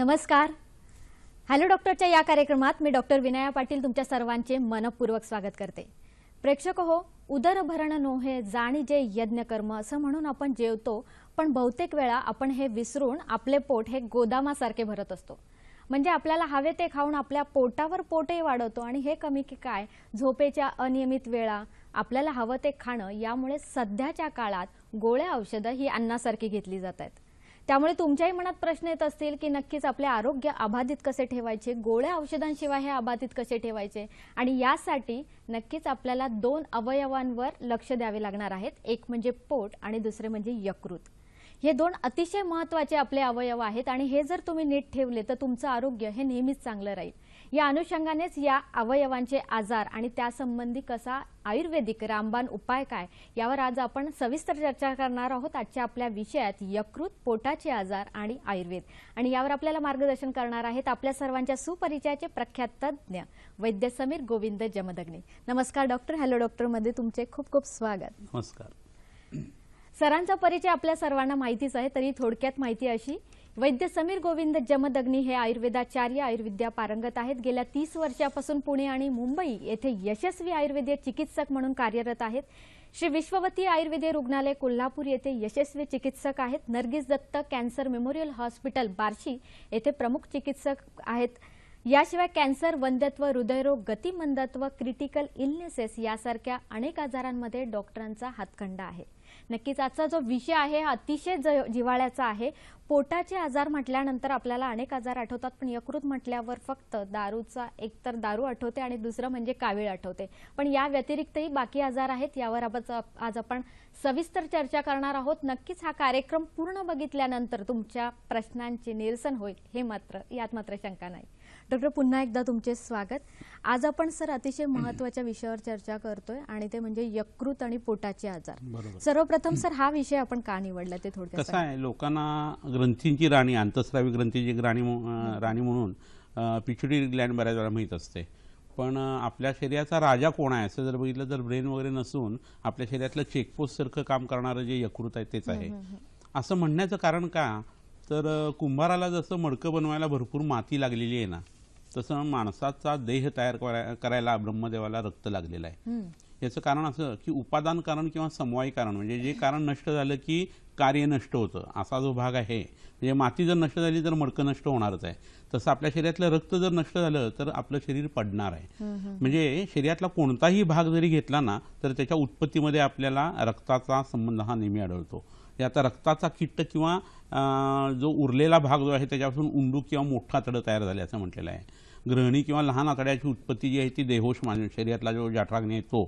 नमस्कार हॅलो डॉक्टरच्या या कार्यक्रमात मी डॉक्टर विनया पाटील तुमच्या सर्वांचे मनपूर्वक स्वागत करते प्रेक्षक हो उदरभरण नोहे जाणी जे यज्ञ कर्म असं म्हणून आपण जेवतो पण बहुतेक वेळा आपण हे विसरून आपले पोट हे गोदामासारखे भरत असतो म्हणजे आपल्याला हवे ते खाऊन आपल्या पोटावर पोटही वाढवतो आणि हे कमी की काय झोपेच्या अनियमित वेळा आपल्याला हवं ते खाणं यामुळे सध्याच्या काळात गोळ्या औषधं ही अन्नासारखी घेतली जात आहेत त्यामुळे तुमच्याही मनात प्रश्न येत असतील की नक्कीच आपले आरोग्य अबाधित कसे ठेवायचे गोळ्या औषधांशिवाय हे अबाधित कसे ठेवायचे आणि यासाठी नक्कीच आपल्याला दोन अवयवांवर लक्ष द्यावे लागणार आहेत एक म्हणजे पोट आणि दुसरे म्हणजे यकृत हे दोन अतिशय महत्त्वाचे आपले अवयव आहेत आणि हे जर तुम्ही नीट ठेवले तर तुमचं आरोग्य हे नेहमीच चांगलं राहील या अनुषंगानेच या अवयवांचे आजार आणि त्यासंबंधी कसा आयुर्वेदिक रामबाण उपाय काय यावर आज आपण सविस्तर चर्चा करणार आहोत आजच्या आपल्या विषयात यकृत पोटाचे आजार आणि आयुर्वेद आणि यावर आपल्याला मार्गदर्शन करणार आहेत आपल्या सर्वांच्या सुपरिचयाचे प्रख्यात तज्ज्ञ वैद्य समीर गोविंद जमदग्नी नमस्कार डॉक्टर हॅलो डॉक्टरमध्ये तुमचे खूप खूप स्वागत नमस्कार सरांचा परिचय आपल्या सर्वांना माहितीच आहे तरी थोडक्यात माहिती अशी वैद्य समीर गोविंद जमदग्नी हे आयुर्वेदाचार्य आयुर्विद्या पारंगत आहेत गेल्या तीस वर्षापासून पुणे आणि मुंबई येथे यशस्वी आयुर्वेदीय चिकित्सक म्हणून कार्यरत आहेत श्री विश्ववती आयुर्वेदीय रुग्णालय कोल्हापूर येथे यशस्वी चिकित्सक आहेत Nargis Dutt cancer memorial hospital Barshi येथे प्रमुख चिकित्सक आहेत याशिवाय कॅन्सर वंद्यत्व हृदयरोग गतिमंदत्व क्रिटिकल इलनेसेस यासारख्या अनेक आजारांमध्ये डॉक्टरांचा हातखंडा आहे नक्कीच आजचा जो विषय आहे हा अतिशय जिव्हाळ्याचा आहे पोटाचे आजार म्हटल्यानंतर आपल्याला अनेक आजार आठवतात पण यकृत म्हटल्यावर फक्त दारूचा एकतर दारू आठवते आणि दुसरं म्हणजे कावीळ आठवते पण या व्यतिरिक्तही बाकी आजार आहेत यावर आज आपण सविस्तर चर्चा करणार आहोत नक्कीच हा कार्यक्रम पूर्ण बघितल्यानंतर तुमच्या प्रश्नांचे निरसन होईल हे मात्र यात मात्र शंका नाही डॉक्टर पुन्हा एकदा तुमचे स्वागत आज आपण सर अतिशय महत्वाच्या विषयावर चर्चा करतोय आणि ते म्हणजे यकृत आणि पोटाचे आजार सर्वप्रथम सर हा विषय आपण का निवडला ते थोडक्यात कसं आहे लोकांना ग्रंथींची राणी आंतस्रावी ग्रंथीची राणी राणी म्हणून पिछडी ग्लँड बऱ्याच वेळा माहीत असते पण आपल्या शरीराचा राजा कोण आहे असं जर बघितलं तर ब्रेन वगैरे नसून आपल्या शरीरातलं चेकपोस्ट सारखं काम करणारं जे यकृत आहे तेच आहे असं म्हणण्याचं कारण का तर कुंभाराला जसं मडकं बनवायला भरपूर माती लागलेली आहे ना तसं माणसाचा देह तयार करायला ब्रह्मदेवाला रक्त लागलेलं आहे याचं कारण असं की उपादान कारण किंवा समवायी कारण म्हणजे जे कारण नष्ट झालं की कार्य नष्ट होतं असा जो भाग आहे म्हणजे माती जर नष्ट झाली तर मडकं नष्ट होणारच आहे तसं आपल्या शरीरातलं रक्त जर नष्ट झालं तर आपलं शरीर पडणार आहे म्हणजे शरीरातला कोणताही भाग जरी घेतला ना तर त्याच्या उत्पत्तीमध्ये आपल्याला रक्ताचा संबंध हा नेहमी आढळतो आता रक्ताचा किट्ट किंवा जो उरलेला भाग जो आहे त्याच्यापासून उंडू किंवा मोठा आतडं तयार झाले असं म्हटलेलं आहे ग्रहणी किंवा लहान आतड्याची उत्पत्ती जी आहे ती देहोश मान शरीरातला जो जाठराग्न आहे तो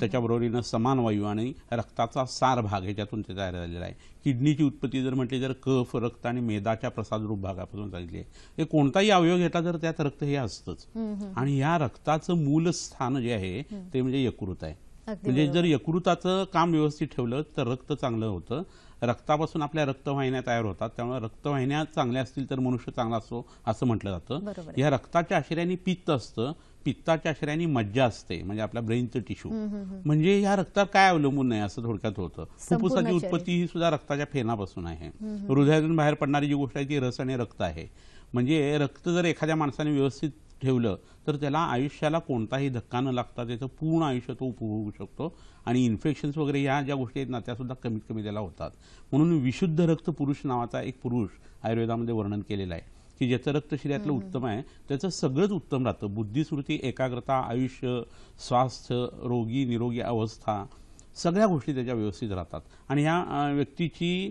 त्याच्याबरोबरीनं समान वायू आणि रक्ताचा सार भाग ह्याच्यातून ते तयार झालेला आहे किडनीची उत्पत्ती जर म्हटली तर कफ रक्त आणि मेदाच्या प्रसादरूप भागापासून झालेली आहे हे कोणताही अवयव घेतला तर त्यात रक्त हे असतंच आणि ह्या रक्ताचं मूल स्थान जे आहे ते म्हणजे यकृत आहे म्हणजे जर यकृताचं काम व्यवस्थित ठेवलं तर रक्त चांगलं होतं रक्तापासून आपल्या रक्तवाहिन्या तयार होतात त्यामुळे रक्तवाहिन्या चांगल्या असतील तर मनुष्य चांगला असतो असं म्हटलं जातं या रक्ताच्या आश्रयाने पित्त असतं पित्ताच्या आश्रयाने मज्जा असते म्हणजे आपल्या ब्रेनचं टिश्यू म्हणजे या रक्तावर काय अवलंबून नाही असं थोडक्यात होतं फुफ्फुसाची उत्पत्ती ही सुद्धा रक्ताच्या फेनापासून आहे हृदयातून बाहेर पडणारी जी गोष्ट आहे ती रस आणि रक्त आहे म्हणजे रक्त जर एखाद्या माणसाने व्यवस्थित ठेवलं तर त्याला आयुष्याला कोणताही धक्का न लागता त्याचं पूर्ण आयुष्य तो उपभोगू शकतो आणि इन्फेक्शन्स वगैरे ह्या ज्या गोष्टी आहेत ना त्यासुद्धा कमीत कमी त्याला होतात म्हणून विशुद्ध रक्त पुरुष नावाचा एक पुरुष आयुर्वेदामध्ये वर्णन केलेला आहे की ज्याचं रक्त शरीरातलं उत्तम आहे त्याचं सगळंच उत्तम राहतं बुद्धिस्मृती एकाग्रता आयुष्य स्वास्थ्य रोगी निरोगी अवस्था सगळ्या गोष्टी त्याच्या व्यवस्थित राहतात आणि ह्या व्यक्तीची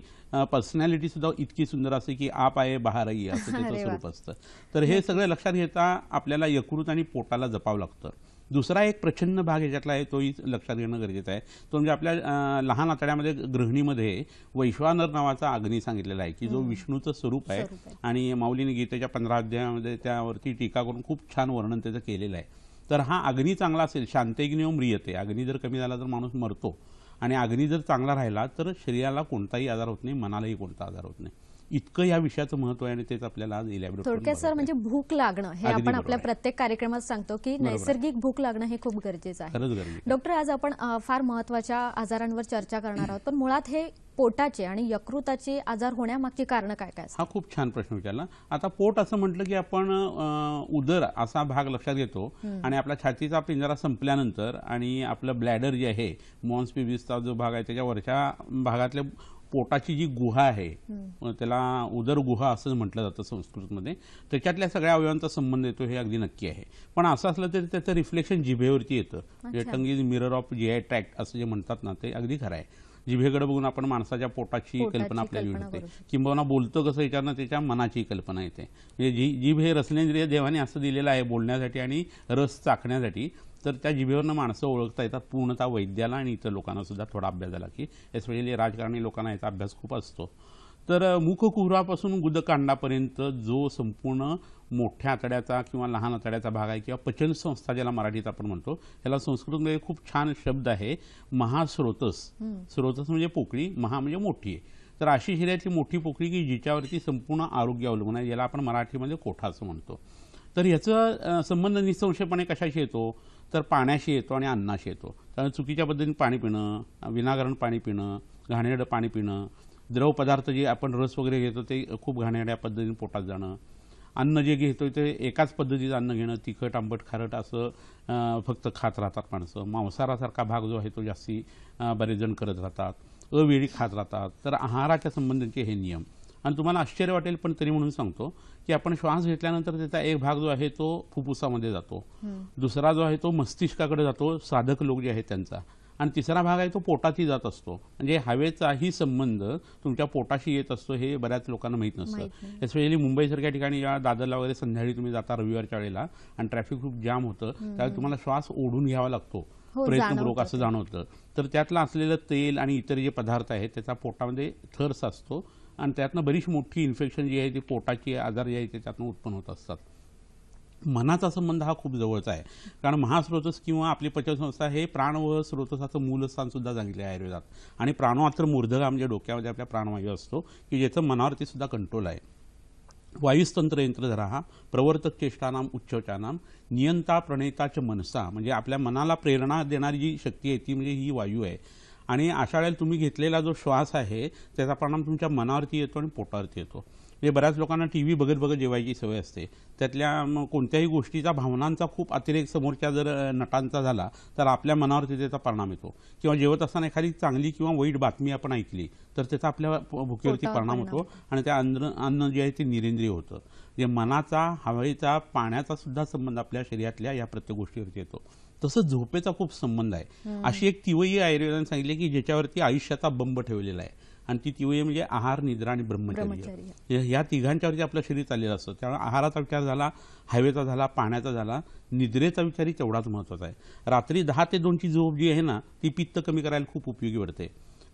पर्सनॅलिटी सुद्धा इतकी सुंदर असते की आप आहे बहार आहे असं त्याचं स्वरूप असतं तर हे सगळं लक्षात घेता आपल्याला यकृत आणि पोटाला जपावं लागतं दुसरा एक प्रचंड भाग याच्यातला आहे तोही लक्षात घेणं गरजेचं आहे तो म्हणजे आपल्या लहान आतड्यामध्ये गृहिणीमध्ये वैश्वानर नावाचा अग्नी सांगितलेला आहे की जो विष्णूचं स्वरूप आहे आणि माऊलीने गीतेच्या पंधरा अध्यायामध्ये त्यावरती टीका करून खूप छान वर्णन त्याचं केलेलं आहे तर हा अग्नी चांगला असेल शांतयज्ञ म्रियते अग्नी जर कमी झाला तर माणूस मरतो आणि अग्नी जर चांगला राहिला तर शरीराला कोणताही आजार होत नाही मनालाही कोणता आजार होत नाही इतकं या विषयाचं महत्व आहे आणि तेच आपल्याला आज इलॅबरेट थोडक्यात सर म्हणजे भूक लागणं हे आपण आपल्या प्रत्येक कार्यक्रमात सांगतो की नैसर्गिक भूक लागणं हे खूप गरजेचं आहे डॉक्टर आज आपण फार महत्वाच्या आजारांवर चर्चा करणार आहोत पण मुळात हे पोटाचे आणि यकृताचे आजार होण्यामागचे कारण काय काय हा खूप छान प्रश्न विचारला आता पोट असं म्हटलं की आपण उदर असा भाग लक्षात घेतो आणि आपला छातीचा पिंजरा संपल्यानंतर आणि आपलं ब्लॅडर जे आहे मॉन्स पिबिसचा जो भाग आहे त्याच्या वरच्या भागातले पोटाची जी गुहा आहे त्याला उदर गुहा असं म्हटलं जातं संस्कृतमध्ये त्याच्यातल्या सगळ्या अवयवांचा संबंध येतो हे अगदी नक्की आहे पण असं असलं तरी त्याचं रिफ्लेक्शन जिभेवरती येतं म्हणजे tongue is mirror of G I tract असं जे म्हणतात ना ते अगदी खरं आहे जिभेकडे बघून आपण माणसाच्या पोटाची कल्पना आपल्याला येऊ शकते किंबहुना बोलतो कसं याच्यानं त्याच्या मनाची कल्पना येते म्हणजे जी जीभ हे रसनेंद्रिय देवाने असं दिलेलं आहे बोलण्यासाठी आणि रस चाखण्यासाठी तर त्या जिभेवरनं माणसं ओळखता येतात पूर्णतः वैद्याला आणि इतर लोकांना सुद्धा थोडा अभ्यास झाला की एस्पेशली राजकारणी लोकांना याचा अभ्यास खूप असतो तर मुखकुहरापासून गुदकांडापर्यंत जो संपूर्ण मोठ्या आतड्याचा किंवा लहान आतड्याचा भाग आहे किंवा पचन संस्था ज्याला मराठीत आपण म्हणतो ह्याला संस्कृतमध्ये खूप छान शब्द आहे महास्रोतस स्रोतस म्हणजे पोकळी महा म्हणजे मोठी आहे तर अशी शिर्याची मोठी पोकळी की जिच्यावरती संपूर्ण आरोग्य अवलंबून आहे ज्याला आपण मराठीमध्ये कोठा असं म्हणतो तर ह्याचं संबंध निसंशयपणे कशाशी येतो तर पाण्याशी येतो आणि अन्नाशी येतो त्यामुळे चुकीच्या पद्धतीने पाणी पिणं विनाकारण पाणी पिणं घाणेरडं पाणी पिणं द्रव पदार्थ जे आपण रस वगैरे घेतो ते खूप घाणेरड्या पद्धतीने पोटात जाणं अन्न जे घेतो ते एकाच पद्धतीचं अन्न घेणं तिखट आंबट खारट असं फक्त खात राहतात माणसं मांसाहारासारखा भाग जो आहे तो जास्ती बरेच जण करत राहतात अवेळी खात राहतात तर आहाराच्या संबंधीचे हे नियम आणि तुम्हाला आश्चर्य वाटेल पण तरी म्हणून सांगतो की आपण श्वास घेतल्यानंतर त्याचा एक भाग जो आहे तो फुफ्फुसामध्ये जातो दुसरा जो आहे तो मस्तिष्काकडे जातो साधक लोक जे आहेत त्यांचा आणि तिसरा भाग आहे तो पोटातही जात असतो म्हणजे हवेचाही संबंध तुमच्या पोटाशी येत असतो हे बऱ्याच लोकांना माहीत नसतं एस्पेशली मुंबईसारख्या ठिकाणी या दादरला वगैरे संध्याकाळी तुम्ही जाता रविवारच्या वेळेला आणि ट्रॅफिक खूप जाम होतं त्यावेळी तुम्हाला श्वास ओढून घ्यावा लागतो हो, प्रयत्नपूर्वक असं जाणवतं तर त्यातलं असलेलं तेल आणि इतर जे पदार्थ आहेत त्याचा पोटामध्ये थर्स असतो आणि त्यातनं बरीच मोठी इन्फेक्शन जी आहे ती पोटाची आजार जे आहे ते त्यातनं उत्पन्न होत असतात मनाचा संबंध हा खूप जवळचा आहे कारण महास्रोतस किंवा आपली पचनसंस्था हे प्राण व स्रोतसाचं सुद्धा सांगितले आहे आयुर्वेदात आणि प्राणवात्र मूर्धगा म्हणजे डोक्यामध्ये आपल्या प्राणवायू असतो की ज्याचं मनावरती सुद्धा कंट्रोल आहे वायुस्तंत्र यंत्रधरा हा प्रवर्तक चेष्टानाम उच्चोचानाम नियंता प्रणेताच मनसा म्हणजे आपल्या मनाला प्रेरणा देणारी जी शक्ती आहे ती म्हणजे ही वायू आहे आणि अशा वेळेला तुम्ही घेतलेला जो श्वास आहे त्याचा परिणाम तुमच्या मनावरती येतो आणि पोटावरती येतो म्हणजे बऱ्याच लोकांना टी व्ही बघत बघत जेवायची सवय असते त्यातल्या कोणत्याही गोष्टीचा भावनांचा खूप अतिरेक समोरच्या जर नटांचा झाला तर आपल्या मनावरती त्याचा परिणाम येतो किंवा जेवत असताना एखादी चांगली किंवा वाईट बातमी आपण ऐकली तर त्याचा आपल्या भुकेवरती परिणाम होतो आणि त्या अन्न अन्न जे आहे ते निरेंद्रिय होतं म्हणजे मनाचा हवेचा पाण्याचा सुद्धा संबंध आपल्या शरीरातल्या या प्रत्येक गोष्टीवरती येतो तसंच झोपेचा खूप संबंध आहे अशी एक तिवई आयुर्वेदाने सांगितले की ज्याच्यावरती आयुष्याचा बंब ठेवलेला आहे आणि ती तिवय म्हणजे आहार निद्रा आणि ब्रह्मचर्य म्हणजे या तिघांच्यावरती आपलं शरीर चाललेलं असतं त्यामुळे आहाराचा विचार झाला हायवेचा झाला पाण्याचा झाला निद्रेचा विचारही तेवढाच महत्त्वाचा आहे रात्री दहा ते दोनची झोप जी आहे ना ती पित्त कमी करायला खूप उपयोगी पडते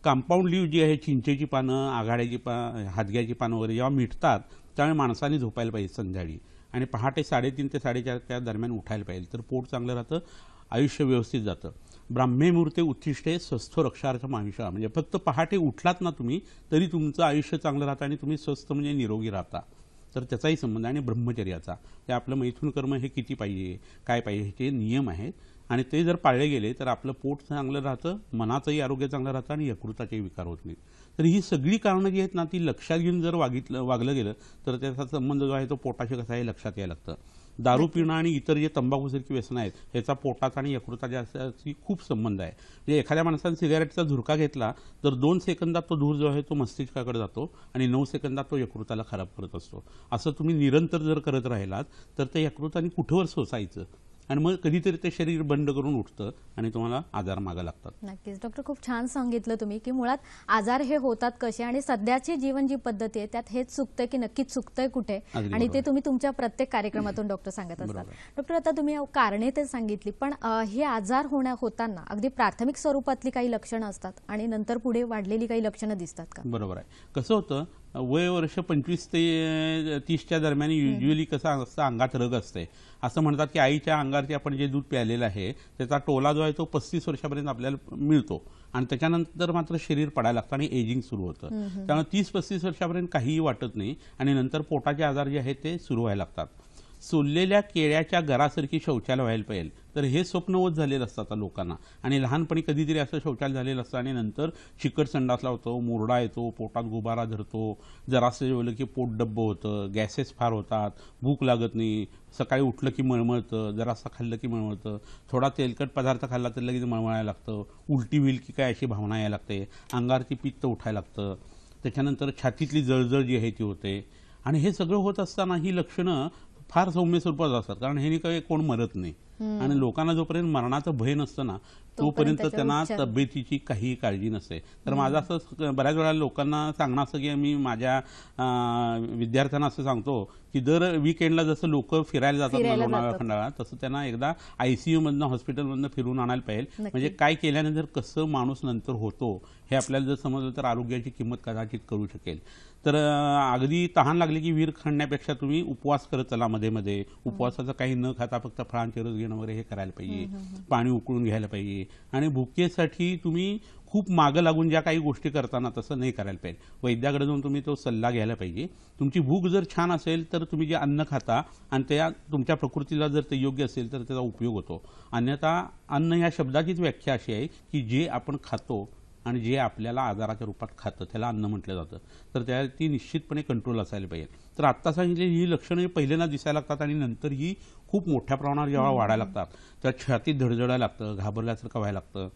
कंपाऊंड लीव जी आहे चिंचेची पानं आघाड्याची पा हादग्याची पानं वगैरे जेव्हा मिटतात त्यामुळे माणसाने झोपायला पाहिजे संध्याकाळी आणि पहाटे साडेतीन ते साडेचार त्या दरम्यान उठायला पाहिजे तर पोट चांगलं राहतं आयुष्य व्यवस्थित जातं मुहूर्ते उत्तिष्ठे स्वस्थ रक्षार्थ माणसा म्हणजे फक्त पहाटे उठलात ना तुम्ही तरी तुमचं आयुष्य चांगलं राहतं आणि तुम्ही स्वस्थ म्हणजे निरोगी राहता तर त्याचाही संबंध आहे आणि ब्रह्मचर्याचा ते आपलं मैथून कर्म हे किती पाहिजे काय पाहिजे हे नियम आहेत आणि ते जर पाळले गेले तर आपलं पोट चांगलं राहतं मनाचंही आरोग्य चांगलं राहतं आणि यकृताचे विकार होत नाहीत तर ही सगळी कारणं जी आहेत ना ती लक्षात घेऊन जर वागितलं वागलं गेलं तर त्याचा संबंध जो आहे तो पोटाशी कसा आहे लक्षात यायला लागतं दारू पिणं आणि इतर जे तंबाखूसारखी व्यसन आहेत ह्याचा पोटाचा आणि यकृताच्या ज्याशी खूप संबंध आहे म्हणजे एखाद्या माणसाने सिगारेटचा झुरका घेतला तर दोन सेकंदात तो धूर जो आहे तो मस्तिष्काकडे जातो आणि नऊ सेकंदात तो यकृताला खराब करत असतो असं तुम्ही निरंतर जर करत राहिलात तर ते यकृताने कुठवर सोसायचं आणि मग कधीतरी ते शरीर बंद करून उठतं आणि तुम्हाला आजार मागे लागतात नक्कीच डॉक्टर खूप छान सांगितलं तुम्ही की मुळात आजार हे होतात कसे आणि सध्याची जीवन जी पद्धती आहे त्यात हेच चुकतंय की नक्कीच चुकतंय कुठे आणि ते तुम्ही तुमच्या प्रत्येक कार्यक्रमातून डॉक्टर सांगत असतात डॉक्टर आता तुम्ही कारणे ते सांगितली पण हे आजार होण्या होताना अगदी प्राथमिक स्वरूपातली काही लक्षणं असतात आणि नंतर पुढे वाढलेली काही लक्षणं दिसतात का बरोबर आहे कसं होतं वय वर्ष पंचवीस ते तीसच्या दरम्यान युजली कसं असतं अंगात रग असते असं म्हणतात की आईच्या अंगारती आपण जे दूध प्यालेलं आहे त्याचा टोला जो आहे तो पस्तीस वर्षापर्यंत आपल्याला मिळतो आणि त्याच्यानंतर मात्र शरीर पडायला लागतं आणि एजिंग सुरू होतं त्यामुळे तीस पस्तीस वर्षापर्यंत काहीही वाटत नाही आणि नंतर पोटाचे आजार जे आहेत ते सुरू व्हायला लागतात सोललेल्या केळ्याच्या घरासारखी शौचालय व्हायला पाहिजे तर हे स्वप्नवत झालेलं असतं आता लोकांना आणि लहानपणी कधीतरी असं शौचालय झालेलं असतं आणि नंतर चिकट संडासला होतो मुरडा येतो पोटात गुबारा धरतो जरासं जेवलं की पोट डब्ब होतं गॅसेस फार होतात भूक लागत नाही सकाळी उठलं की मळमळतं जरासं खाल्लं की मळमळतं थोडा तेलकट पदार्थ खाल्ला तर लगेच मळमळायला लागतं उलटी होईल की काय अशी भावना यायला लागते अंगारची पित्त उठायला लागतं त्याच्यानंतर छातीतली जळजळ जी आहे ती होते आणि हे सगळं होत असताना ही लक्षणं फार सौम्य स्वरूपात असतात कारण हे काही कोण मरत नाही आणि लोकांना जोपर्यंत मरणाचं भय नसतं ना तोपर्यंत त्यांना तब्येतीची काही काळजी नसते तर माझं असं बऱ्याच वेळा लोकांना सांगणं असं की मी माझ्या विद्यार्थ्यांना असं सांगतो की दर वीकेंडला जसं लोक फिरायला जातात लोणावळा खंडाळा तसं त्यांना एकदा आयसीयू मधनं हॉस्पिटलमधनं फिरून आणायला पाहिजे म्हणजे काय केल्यानंतर कसं माणूस नंतर होतो हे आपल्याला जर समजलं तर आरोग्याची किंमत कदाचित करू शकेल तर अगदी तहान लागली की विहीर खणण्यापेक्षा तुम्ही उपवास करत चला मध्ये मध्ये उपवासाचं काही न खाता फक्त फळांचे रस वगैरे हे करायला पाहिजे पाणी उकळून घ्यायला पाहिजे आणि भुकेसाठी तुम्ही खूप मागं लागून ज्या काही गोष्टी करताना तसं नाही करायला पाहिजे वैद्याकडे जाऊन तुम्ही तो सल्ला घ्यायला पाहिजे तुमची भूक जर छान असेल तर तुम्ही जे अन्न खाता आणि त्या तुमच्या प्रकृतीला जर ते योग्य असेल तर त्याचा उपयोग होतो अन्यथा अन्न या शब्दाचीच व्याख्या अशी आहे की जे आपण खातो आणि जे आपल्याला आजाराच्या रूपात खातं त्याला अन्न म्हटलं जातं तर त्या ती निश्चितपणे कंट्रोल असायला पाहिजे तर आत्ता सांगितलेली ही लक्षणं पहिल्यांदा दिसायला लागतात आणि नंतर ही खूप मोठ्या प्रमाणावर जेव्हा वाढायला लागतात त्या छातीत धडधडायला लागतं घाबरल्यासारखं व्हायला लागतं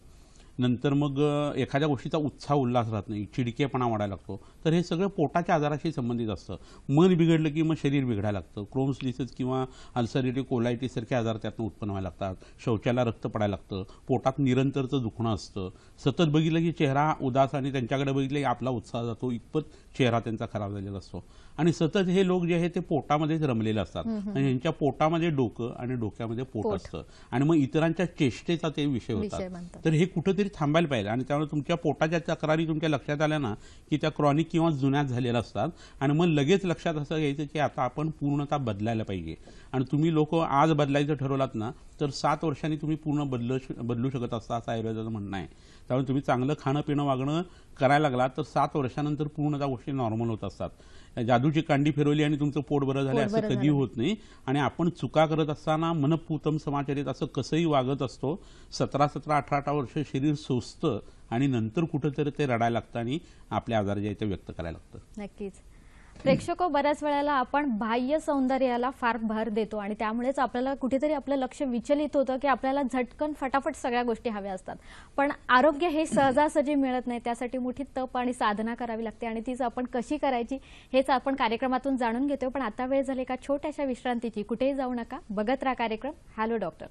नंतर मग एखाद्या गोष्टीचा उत्साह उल्हास राहत नाही चिडकेपणा वाढायला लागतो तर हे सगळं पोटाच्या आजाराशी संबंधित असतं मन बिघडलं की मग शरीर बिघडायला लागतं क्रोम्स डिसीज किंवा अल्सरिटी कोलायटीसारखे आजार त्यातून उत्पन्न व्हायला लागतात शौचाला रक्त पडायला लागतं पोटात निरंतरचं दुखणं असतं सतत बघितलं की चेहरा उदास आणि त्यांच्याकडे बघितलं की आपला उत्साह जातो इतपत चेहरा त्यांचा खराब झालेला असतो आणि सतत हे लोक जे आहे ते पोटामध्येच रमलेले असतात आणि यांच्या पोटामध्ये डोकं आणि डोक्यामध्ये पोट असतं आणि मग इतरांच्या चेष्टेचा ते विषय होतात तर हे कुठेतरी थांबायला पाहिजे आणि त्यामुळे तुमच्या पोटाच्या तक्रारी तुमच्या लक्षात आल्या ना की त्या क्रॉनिक किंवा जुन्या झालेल्या असतात आणि मग लगेच लक्षात असं घ्यायचं की आता आपण पूर्णतः बदलायला पाहिजे आणि तुम्ही लोक आज बदलायचं ठरवलात ना तर सात वर्षांनी तुम्ही पूर्ण बदलू बदलू शकत असता असं आयुर्वेदाचं म्हणणं आहे त्यामुळे तुम्ही चांगलं खाणं पिणं वागणं करायला लागला तर सात वर्षानंतर त्या गोष्टी नॉर्मल होत असतात जादूची कांडी फिरवली आणि तुमचं पोट बरं झालं असं कधी होत नाही आणि आपण चुका करत असताना मनपूतम समाचारित असं कसंही वागत असतो सतरा सतरा अठरा अठरा वर्ष शरीर सोसतं आणि नंतर कुठंतरी ते रडायला लागतं आणि आपले आजार जे ते व्यक्त करायला लागतं नक्कीच प्रेक्षको हो, बऱ्याच वेळेला आपण बाह्य सौंदर्याला फार भर देतो आणि त्यामुळेच आपल्याला कुठेतरी आपलं लक्ष विचलित होतं की आपल्याला झटकन फटाफट सगळ्या गोष्टी हव्या असतात पण आरोग्य हे सहजासहजी मिळत नाही त्यासाठी मोठी तप आणि साधना करावी लागते आणि तीच आपण कशी करायची हेच आपण कार्यक्रमातून जाणून घेतो पण आता वेळ झाली का छोट्याशा विश्रांतीची कुठेही जाऊ नका बघत राहा कार्यक्रम हॅलो डॉक्टर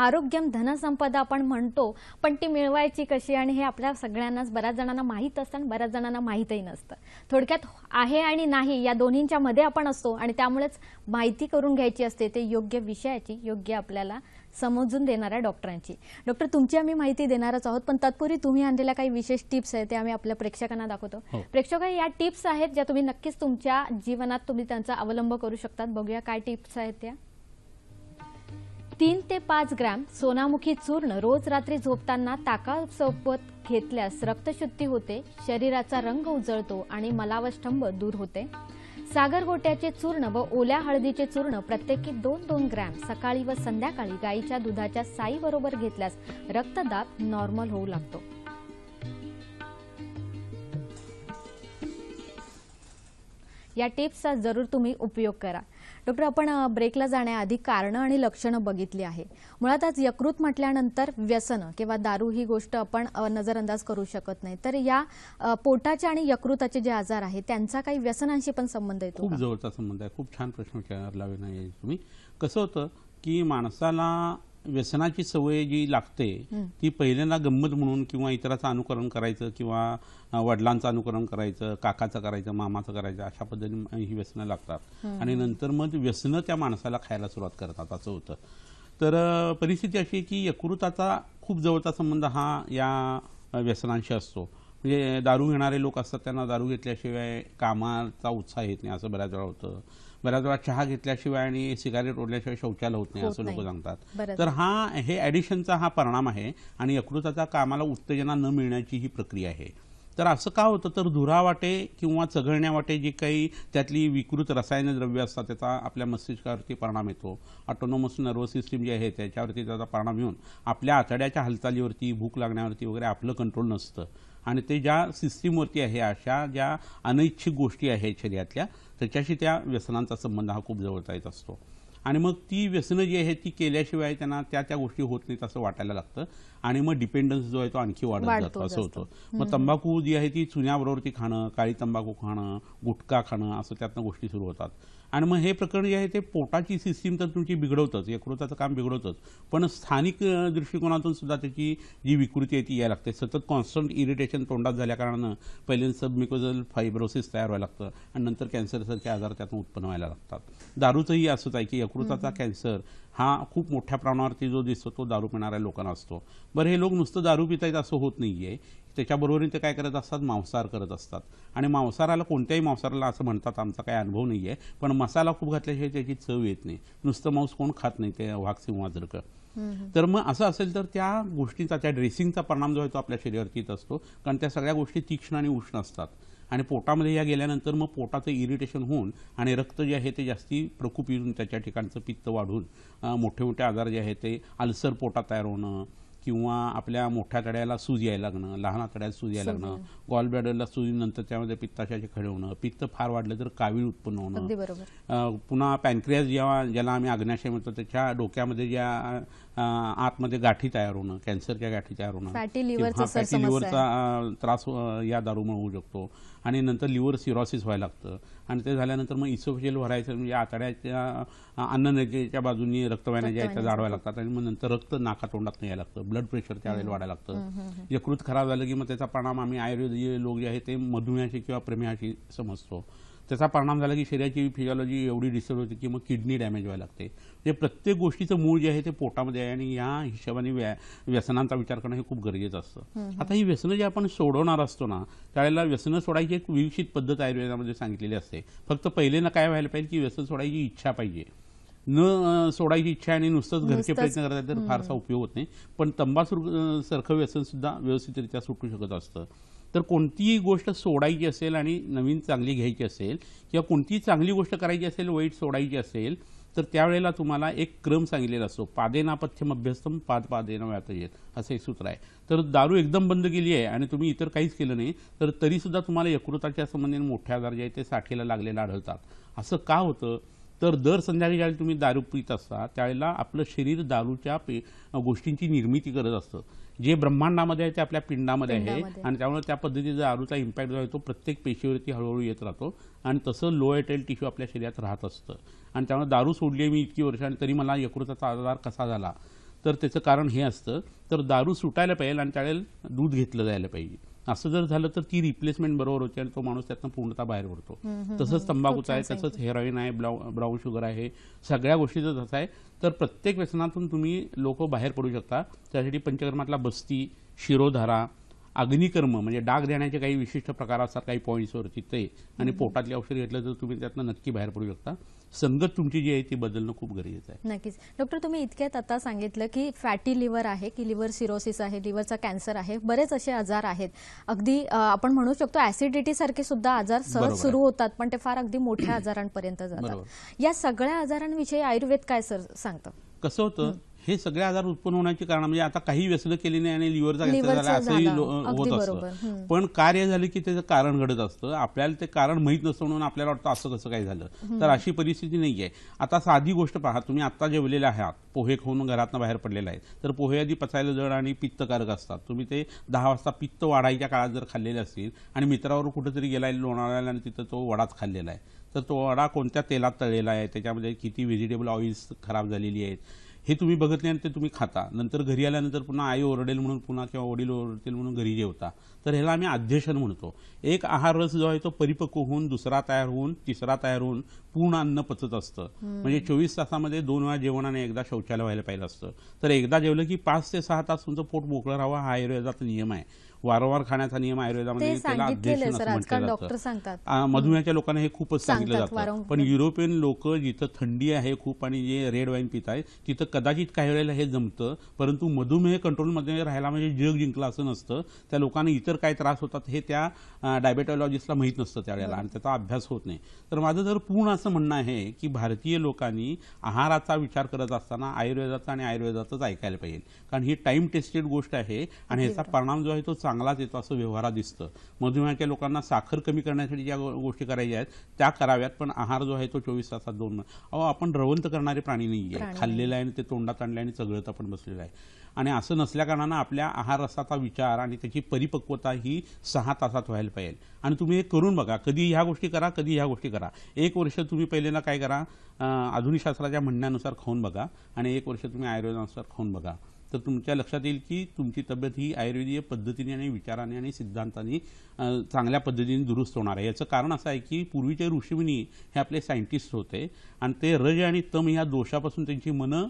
आरोग्यम धनसंपदा आपण म्हणतो पण ती मिळवायची कशी आणि हे आपल्या सगळ्यांनाच बऱ्याच जणांना माहीत असतं आणि बऱ्याच जणांना माहीतही नसतं थोडक्यात आहे आणि नाही या दोन्हींच्या मध्ये आपण असतो आणि त्यामुळेच माहिती करून घ्यायची असते ते योग्य विषयाची योग्य आपल्याला समजून देणाऱ्या डॉक्टरांची डॉक्टर तुमची आम्ही माहिती देणारच आहोत पण तत्पूर्वी तुम्ही आणलेल्या काही विशेष टिप्स आहेत ते आम्ही आपल्या प्रेक्षकांना दाखवतो हो. प्रेक्षक या टिप्स आहेत ज्या तुम्ही नक्कीच तुमच्या जीवनात तुम्ही त्यांचा अवलंब करू शकतात बघूया काय टिप्स आहेत त्या तीन ते पाच ग्रॅम सोनामुखी चूर्ण रोज रात्री झोपताना ताकासोबत घेतल्यास रक्तशुद्धी होते शरीराचा रंग उजळतो आणि मलावष्टंभ दूर होते सागर गोट्याचे चूर्ण व ओल्या हळदीचे चूर्ण प्रत्येकी दोन दोन ग्रॅम सकाळी व संध्याकाळी गायीच्या दुधाच्या साईबरोबर घेतल्यास रक्तदाब नॉर्मल होऊ लागतो या टिप्सचा जरूर तुम्ही उपयोग करा डॉक्टर आपण ब्रेकला जाण्याआधी कारणं आणि लक्षणं बघितली आहे मुळात आज यकृत म्हटल्यानंतर व्यसन किंवा दारू ही गोष्ट आपण नजरअंदाज करू शकत नाही तर या पोटाचे आणि यकृताचे जे आजार आहेत त्यांचा काही व्यसनांशी पण संबंध येतो खूप जवळचा संबंध आहे खूप छान प्रश्न विचारला तुम्ही कसं होतं की माणसाला व्यसनाची सवय जी लागते ती पहिल्यांदा गंमत म्हणून किंवा इतराचं अनुकरण करायचं किंवा वडिलांचं अनुकरण करायचं काकाचं करायचं मामाचं करायचं अशा पद्धतीने ही व्यसनं लागतात आणि नंतर मग व्यसनं त्या माणसाला खायला सुरुवात करतात असं होतं तर परिस्थिती अशी की यकृताचा खूप जवळचा संबंध हा या व्यसनांशी असतो म्हणजे दारू घेणारे लोक असतात त्यांना दारू घेतल्याशिवाय कामाचा उत्साह येत नाही असं बऱ्याच वेळा होतं बऱ्याच वेळा चहा घेतल्याशिवाय आणि सिगारेट ओढल्याशिवाय शौचालय होत नाही असं लोक सांगतात तर हा हे ॲडिशनचा हा परिणाम आहे आणि यकृताचा कामाला उत्तेजना न मिळण्याची ही प्रक्रिया आहे तर असं का होतं तर धुरावाटे किंवा चघळण्यावाटे जी काही त्यातली विकृत रसायन द्रव्य असतात त्याचा आपल्या मस्तिष्कावरती परिणाम येतो ऑटोनॉमस नर्वस सिस्टीम जे आहे त्याच्यावरती त्याचा परिणाम येऊन आपल्या आतड्याच्या हालचालीवरती भूक लागण्यावरती वगैरे आपलं कंट्रोल नसतं आणि ते ज्या सिस्टीमवरती आहे अशा ज्या अनैच्छिक गोष्टी आहेत शरीरातल्या त्याच्याशी त्या व्यसनांचा संबंध हा खूप जवळचा येत असतो आणि मग ती व्यसनं जी आहे ती केल्याशिवाय त्यांना त्या त्या गोष्टी होत नाहीत असं वाटायला लागतं आणि मग डिपेंडन्स जो आहे तो आणखी वाढत जातो असं होतं मग तंबाखू जी आहे ती चुन्याबरोबर ती खाणं काळी तंबाखू खाणं गुटखा खाणं असं त्यातनं गोष्टी सुरू होतात आणि मग हे प्रकरण जे आहे ते पोटाची सिस्टीम तर तुमची बिघडवतच यकृताचं काम बिघडवतच पण स्थानिक दृष्टिकोनातून सुद्धा त्याची जी विकृती आहे ती यायला लागते सतत कॉन्स्टंट इरिटेशन तोंडात झाल्याकारणानं पहिले सबमिकोजल फायब्रोसिस तयार व्हायला लागतं आणि नंतर कॅन्सरसारखे आजार त्यातून उत्पन्न व्हायला लागतात दारूचंही असंच आहे की यकृताचा कॅन्सर हा खूप मोठ्या प्रमाणावरती जो दिसतो तो दारू पिणाऱ्या लोकांना असतो बरं हे लोक नुसतं दारू पितायत असं होत नाहीये त्याच्याबरोबर ते काय करत असतात मांसाहार करत असतात आणि मांसाहाराला कोणत्याही मांसाहाराला असं म्हणतात आमचा काही अनुभव नाहीये पण मसाला खूप घातल्याशिवाय त्याची चव येत नाही नुसतं मांस कोण खात नाही ते वाघ का तर मग असं असेल तर त्या गोष्टीचा त्या ड्रेसिंगचा परिणाम जो आहे तो आपल्या शरीरावरती असतो कारण त्या सगळ्या गोष्टी तीक्ष्ण आणि उष्ण असतात आणि पोटामध्ये या गेल्यानंतर मग पोटाचं इरिटेशन होऊन आणि रक्त जे आहे ते जास्ती प्रकूप येऊन त्याच्या ठिकाणचं पित्त वाढून मोठे मोठे आजार जे आहे ते अल्सर पोटात तयार होणं किंवा आपल्या मोठ्या तड्याला सूज यायला लागणं लहान आतड्याला सूज यायला लागणं ब्लॅडरला सूज नंतर त्यामध्ये पित्ताशाचे खडे होणं पित्त फार वाढलं तर कावीळ उत्पन्न होणं पुन्हा पॅनक्रियास जेव्हा ज्याला आम्ही आग्नाशय म्हणतो त्याच्या डोक्यामध्ये ज्या आतमध्ये गाठी तयार होणं कॅन्सरच्या गाठी तयार होणं फॅटी लिव्हरचा त्रास या दारूमुळे होऊ शकतो आणि नंतर लिव्हर सिरॉसिस व्हायला लागतं आणि ते झाल्यानंतर मग इसोफिशियल भरायचं म्हणजे आतड्याच्या अन्ननळीच्या बाजूनी रक्तवाहिन्या ज्या जाडवायला लागतात आणि मग नंतर रक्त नाका तोंडात यायला लागतं ब्लड प्रेशर त्यावेळेला वाढायला लागतं यकृत खराब झालं की मग त्याचा परिणाम आम्ही आयुर्वेदीय लोक जे आहे ते मधुमेहाशी किंवा प्रेमेहाशी समजतो त्याचा परिणाम झाला की शरीराची फिजिओलॉजी एवढी डिस्टर्ब होते की मग किडनी डॅमेज व्हायला लागते म्हणजे प्रत्येक गोष्टीचं मूळ जे आहे ते पोटामध्ये आहे आणि या हिशोबाने व्यसनांचा विचार करणं हे खूप गरजेचं असतं आता ही व्यसनं जे आपण सोडवणार असतो ना त्यावेळेला व्यसनं सोडायची एक विकसित पद्धत आयुर्वेदामध्ये सांगितलेली असते फक्त पहिले ना काय व्हायला पाहिजे की व्यसन सोडायची इच्छा पाहिजे न सोडायची इच्छा आणि नुसतंच घरचे प्रयत्न करतात तर फारसा उपयोग होत नाही पण तंबाखू सारखं व्यसन सुद्धा व्यवस्थितरित्या सुटू शकत असतं तर कोणतीही गोष्ट सोडायची असेल आणि नवीन चांगली घ्यायची असेल किंवा कोणतीही चांगली गोष्ट करायची असेल वाईट सोडायची असेल तर त्यावेळेला तुम्हाला एक क्रम सांगितलेला असतो पादेनापथ्यम अभ्यस्तम पाद व्यात येत असं एक सूत्र आहे तर दारू एकदम बंद केली आहे आणि तुम्ही इतर काहीच केलं नाही तर तरीसुद्धा तुम्हाला यकृताच्या संबंधीने मोठे आजार जे ते साठीला लागलेला आढळतात असं का होतं तर दर संध्याकाळी ज्यावेळी तुम्ही दारू पित असता त्यावेळेला आपलं शरीर दारूच्या पे गोष्टींची निर्मिती करत असतं जे ब्रह्मांडामध्ये आहे ते आपल्या पिंडामध्ये आहे आणि त्यामुळे त्या पद्धतीचा दारूचा इम्पॅक्ट जो आहे तो प्रत्येक पेशीवरती हळूहळू येत राहतो आणि तसं लो एटेल टिश्यू आपल्या शरीरात राहत असतं आणि त्यामुळे दारू सोडली आहे मी इतकी वर्ष आणि तरी मला यकृताचा आजार कसा झाला तर त्याचं कारण हे असतं तर दारू सुटायला पाहिजे आणि त्यावेळेला दूध घेतलं जायला पाहिजे असं जर झालं तर ती रिप्लेसमेंट बरोबर होते आणि तो माणूस त्यातनं पूर्णतः बाहेर पडतो तसंच तंबाखूचा आहे तसंच हेरॉईन आहे ब्राऊन शुगर आहे सगळ्या गोष्टी जर तसं आहे तर प्रत्येक व्यसनातून तुम्ही लोक बाहेर पडू शकता त्यासाठी पंचकर्मातला बस्ती शिरोधारा अग्निकर्म म्हणजे डाग देण्याचे काही विशिष्ट प्रकार असतात काही पॉईंट्सवरती ते आणि पोटातले औषध घेतलं तर तुम्ही त्यातनं नक्की बाहेर पडू शकता संगत तुमची जी आहे ती बदलणं खूप गरजेचं आहे नक्कीच डॉक्टर तुम्ही इतक्यात आता सांगितलं की फॅटी लिव्हर आहे की लिव्हर सिरोसिस आहे लिव्हरचा कॅन्सर आहे बरेच असे आजार आहेत अगदी आपण म्हणू शकतो ऍसिडिटी सारखे सुद्धा आजार सहज सुरू होतात पण ते फार अगदी मोठ्या आजारांपर्यंत जातात या सगळ्या आजारांविषयी आयुर्वेद काय सर सांगतं कसं होतं हे सगळे आजार उत्पन्न होण्याची कारण म्हणजे आता काही व्यसन केली नाही आणि लिव्हरचा घेतला झाला असंही होत असतं पण कार्य झालं की त्याचं कारण घडत असतं आपल्याला ते कारण माहीत नसतं म्हणून आपल्याला वाटतं असं कसं काय झालं तर अशी परिस्थिती नाही आहे आता साधी गोष्ट पहा तुम्ही आता जेवलेले आहात पोहे खाऊन घरातनं बाहेर पडलेले आहेत तर पोहे आधी पचायला जड आणि पित्तकारक असतात तुम्ही ते दहा वाजता पित्त वाढायच्या काळात जर खाल्लेले असतील आणि मित्रावर कुठेतरी गेला लोणाला आणि तिथं तो वडाच खाल्लेला आहे तर तो वडा कोणत्या तेलात तळलेला आहे त्याच्यामध्ये किती व्हेजिटेबल ऑइल्स खराब झालेली आहेत हे तुम्ही बघत नाही आणि ते तुम्ही खाता नंतर घरी आल्यानंतर पुन्हा आई ओरडेल म्हणून पुन्हा किंवा वडील ओरडतील म्हणून घरी जेवता तर ह्याला आम्ही अध्यक्षण म्हणतो एक आहार रस जो आहे तो परिपक्व होऊन दुसरा तयार होऊन तिसरा तयार होऊन पूर्ण अन्न पचत असतं म्हणजे चोवीस तासामध्ये दोन वेळा जेवणाने एकदा शौचालय व्हायला पाहिजे असतं तर एकदा जेवलं की पाच ते सहा तास तुमचं पोट मोकळं राहावं हा आयुर्वेदाचा नियम आहे वारंवार खाण्याचा नियम आयुर्वेदामध्ये त्याला मधुमेहाच्या लोकांना हे खूपच सांगितलं जातं पण युरोपियन लोक जिथं थंडी आहे खूप आणि जे रेड वाईन पित आहे तिथं कदाचित काही वेळेला हे जमतं परंतु मधुमेह कंट्रोलमध्ये राहायला म्हणजे जग जिंकलं असं नसतं त्या लोकांना इतर काय त्रास होतात हे त्या डायबेटॉलॉजिस्टला माहीत नसतं त्यावेळेला आणि त्याचा अभ्यास होत नाही तर माझं जर पूर्ण असं म्हणणं आहे की भारतीय लोकांनी आहाराचा विचार करत असताना आयुर्वेदाचा आणि आयुर्वेदाचंच ऐकायला पाहिजे कारण ही टाइम टेस्टेड गोष्ट आहे आणि ह्याचा परिणाम जो आहे तो चांगलाच येतो असं व्यवहारात दिसतं मधुमेहाच्या लोकांना साखर कमी करण्यासाठी ज्या गोष्टी करायच्या आहेत त्या कराव्यात पण आहार जो आहे तो चोवीस तासात दोन अहो आपण रवंत करणारे प्राणी नाही आहे खाल्लेला आहे आणि ते तोंडात आणले आणि चगळत आपण बसलेलं आहे आणि असं कारणानं आपल्या आहार रसाचा विचार आणि त्याची परिपक्वता ही सहा तासात व्हायला पाहिजे आणि तुम्ही हे करून बघा कधी ह्या गोष्टी करा कधी ह्या गोष्टी करा एक वर्ष तुम्ही पहिल्यांदा काय करा आधुनिक शास्त्राच्या म्हणण्यानुसार खाऊन बघा आणि एक वर्ष तुम्ही आयुर्वेदानुसार खाऊन बघा तर तुमच्या लक्षात येईल की तुमची तब्येत ही आयुर्वेदीय पद्धतीने आणि विचाराने आणि सिद्धांताने चांगल्या पद्धतीने दुरुस्त होणार आहे याचं कारण असं आहे की पूर्वीचे ऋषिमुनी हे आपले सायंटिस्ट होते आणि ते रज आणि तम ह्या दोषापासून त्यांची मनं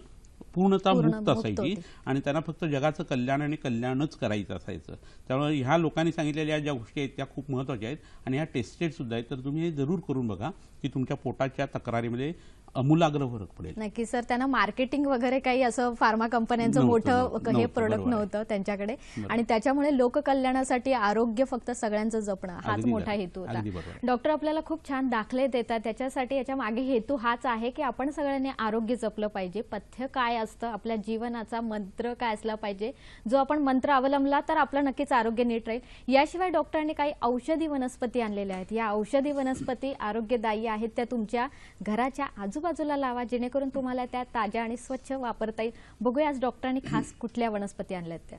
पूर्णतः मुक्त असायची आणि त्यांना फक्त जगाचं कल्याण आणि कल्याणच करायचं असायचं त्यामुळे ह्या लोकांनी सांगितलेल्या ज्या गोष्टी आहेत त्या खूप महत्त्वाच्या आहेत आणि ह्या टेस्टेड सुद्धा आहेत तर तुम्ही हे जरूर करून बघा की तुमच्या पोटाच्या तक्रारीमध्ये अमूलाग्र फरक पडेल नक्की सर त्यांना मार्केटिंग वगैरे काही असं फार्मा कंपन्यांचं मोठं हे प्रोडक्ट नव्हतं त्यांच्याकडे आणि त्याच्यामुळे लोककल्याणासाठी आरोग्य फक्त सगळ्यांचं जपणं हाच मोठा हेतू होता डॉक्टर आपल्याला खूप छान दाखले देतात त्याच्यासाठी याच्या मागे हेतू हाच आहे की आपण सगळ्यांनी आरोग्य जपलं पाहिजे पथ्य काय काय असतं आपल्या जीवनाचा मंत्र काय असला पाहिजे जो आपण मंत्र अवलंबला तर आपलं नक्कीच आरोग्य नीट राहील याशिवाय डॉक्टरांनी काही औषधी वनस्पती आणलेल्या आहेत या औषधी वनस्पती आरोग्यदायी आहेत त्या तुमच्या घराच्या आजूबाजूला लावा जेणेकरून तुम्हाला त्या ताज्या आणि स्वच्छ वापरता येईल बघूया आज डॉक्टरांनी खास कुठल्या वनस्पती आणल्या आहेत त्या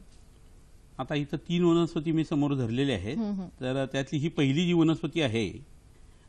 आता इथं तीन वनस्पती मी समोर धरलेल्या आहेत तर त्यातली ही पहिली जी वनस्पती आहे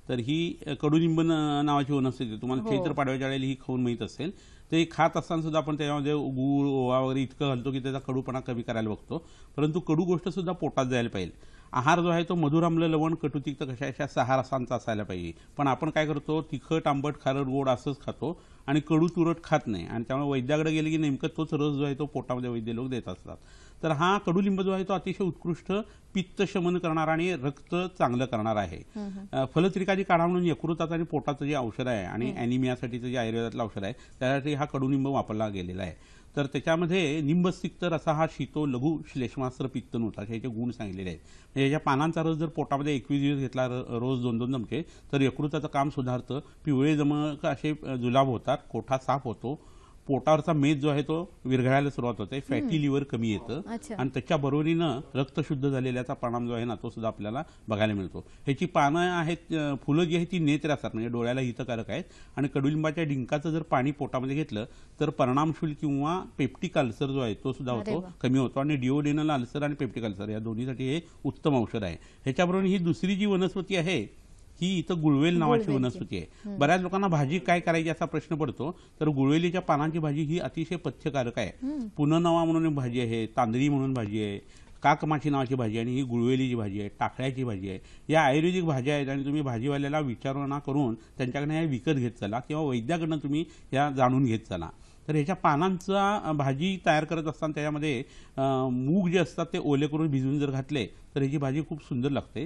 तर ही कडुनिंब नावाची वनस्पती तुम्हाला हो. चैत्र पाडव्याच्या वेळेला ही खाऊन माहीत असेल ते खात असताना सुद्धा आपण त्याच्यामध्ये गूळ ओवा वगैरे इतकं घालतो की त्याचा कडूपणा कमी करायला बघतो परंतु कडू गोष्ट सुद्धा पोटात जायला पाहिजे आहार जो आहे तो मधुर आमलं लवण कटुतिक्त कशा अशा सहा रसांचा असायला पाहिजे पण आपण काय करतो तिखट आंबट खारट गोड असंच खातो आणि कडू तुरट खात नाही आणि त्यामुळे वैद्याकडे गेले की नेमकं तोच रस जो आहे तो पोटामध्ये वैद्य लोक देत असतात तर हा कडुलिंब जो आहे तो अतिशय उत्कृष्ट पित्त शमन करणारा आणि रक्त चांगलं करणार आहे फलत्रिकाची काढा म्हणून यकृताचं आणि पोटाचं जे औषध आहे आणि अॅनिमियासाठीचं जे आयुर्वेदातलं औषध आहे त्यासाठी हा कडुलिंब वापरला गेलेला आहे तर त्याच्यामध्ये निंबसिक्त असा हा शीतो लघु श्लेष्मास्त्र पित्त नव्हता याचे गुण सांगलेले आहेत म्हणजे याच्या पानांचा रस जर पोटामध्ये एकवीस दिवस घेतला रोज दोन दोन चमचे तर यकृताचं काम सुधारतं पिवळे जमक असे जुलाब होतात कोठा साफ होतो पोटावरचा मेद जो आहे तो विरघळायला सुरुवात होते फॅटी लिव्हर कमी येतं आणि त्याच्या बरोबरीनं रक्त शुद्ध झालेल्याचा परिणाम जो आहे ना तो सुद्धा आपल्याला बघायला मिळतो ह्याची पानं आहेत फुलं जी आहेत ती नेत्र असतात म्हणजे डोळ्याला हितकारक आहेत आणि कडुलिंबाच्या डिंकाचं जर पाणी पोटामध्ये घेतलं तर परिणामशूल किंवा पेप्टिक अल्सर जो आहे तो सुद्धा होतो कमी होतो आणि डिओडेनल अल्सर आणि पेप्टिक अल्सर या दोन्हीसाठी हे उत्तम औषध आहे ह्याच्याबरोबर ही दुसरी जी वनस्पती आहे ही इथं गुळवेल नावाची वनस्पती आहे बऱ्याच लोकांना भाजी काय करायची असा प्रश्न पडतो तर गुळवेलीच्या पानांची भाजी ही अतिशय पथ्यकारक आहे पुननवा म्हणून भाजी आहे तांदळी म्हणून भाजी आहे काकमाची नावाची भाजी आणि ही गुळवेलीची भाजी आहे टाकळ्याची भाजी आहे या आयुर्वेदिक भाज्या आहेत आणि तुम्ही भाजीवाल्याला विचारणा करून त्यांच्याकडनं ह्या विकत घेत चला किंवा वैद्याकडनं तुम्ही या जाणून घेत चला तर ह्याच्या पानांचा भाजी तयार करत असताना त्याच्यामध्ये मूग जे असतात ते ओले करून भिजवून जर घातले तर ह्याची भाजी खूप सुंदर लागते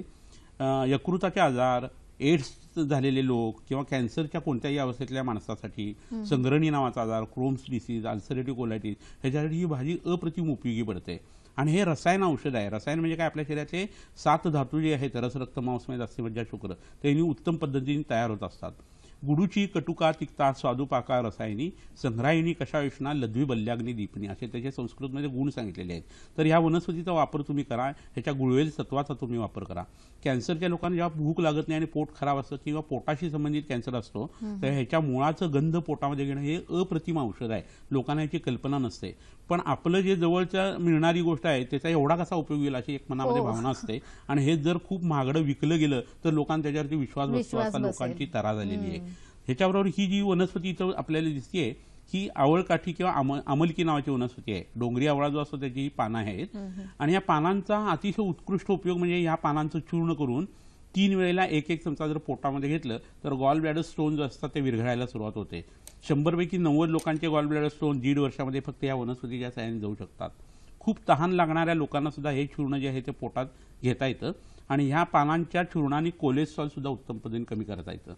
यकृताचे आजार एड्स झालेले लोक किंवा कॅन्सरच्या कोणत्याही अवस्थेतल्या माणसासाठी संग्रणी नावाचा आजार क्रोम्स डिसीज अल्सरेटिव्ह कोलायटीस ह्याच्यासाठी ही भाजी अप्रतिम उपयोगी पडते आणि हे रसायन औषध आहे रसायन म्हणजे काय आपल्या शरीराचे सात धातू जे आहेत रक्त मांसमय मज्जा शुक्र त्यांनी उत्तम पद्धतीने तयार होत असतात गुडूची कटुका तिक्ता स्वादुपाका रसायनी संग्रायणी कशायुषणा लध्वी बल्याग्नी दीपनी असे त्याचे संस्कृतमध्ये गुण सांगितलेले आहेत तर ह्या वनस्पतीचा वापर तुम्ही करा ह्याच्या गुळवेल सत्वाचा तुम्ही वापर करा कॅन्सरच्या लोकांना जेव्हा भूक लागत नाही आणि पोट खराब असतं किंवा पोटाशी संबंधित कॅन्सर असतो तर ह्याच्या मुळाचं गंध पोटामध्ये घेणं हे अप्रतिम औषध आहे लोकांना याची कल्पना नसते पण आपलं जे जवळच्या मिळणारी गोष्ट आहे त्याचा एवढा कसा उपयोग होईल अशी एक मनामध्ये हो. भावना असते आणि हे जर खूप महागडं विकलं गेलं तर लोकांना त्याच्यावरती विश्वास बसतो असा लोकांची तरा झालेली आहे ह्याच्याबरोबर ही जी वनस्पती इथं आपल्याला दिसतीये ही आवळकाठी किंवा अमलकी नावाची वनस्पती आहे डोंगरी आवळा जो असतो त्याची ही पानं आहेत आणि या पानांचा अतिशय उत्कृष्ट उपयोग म्हणजे या पानांचं चूर्ण करून तीन वेळेला एक एक चमचा जर पोटामध्ये घेतलं तर गॉल ब्लॅडर स्टोन जो असतात ते विरघळायला सुरुवात होते शंभरपैकी नव्वद लोकांचे गॉल ब्लॅडर स्टोन दीड वर्षामध्ये फक्त या वनस्पतीच्या साहाय्याने जाऊ शकतात खूप तहान लागणाऱ्या लोकांना सुद्धा हे चूर्ण जे आहे ते पोटात घेता येतं आणि ह्या पानांच्या चूर्णाने कोलेस्ट्रॉल सुद्धा उत्तम पद्धतीने कमी करता येतं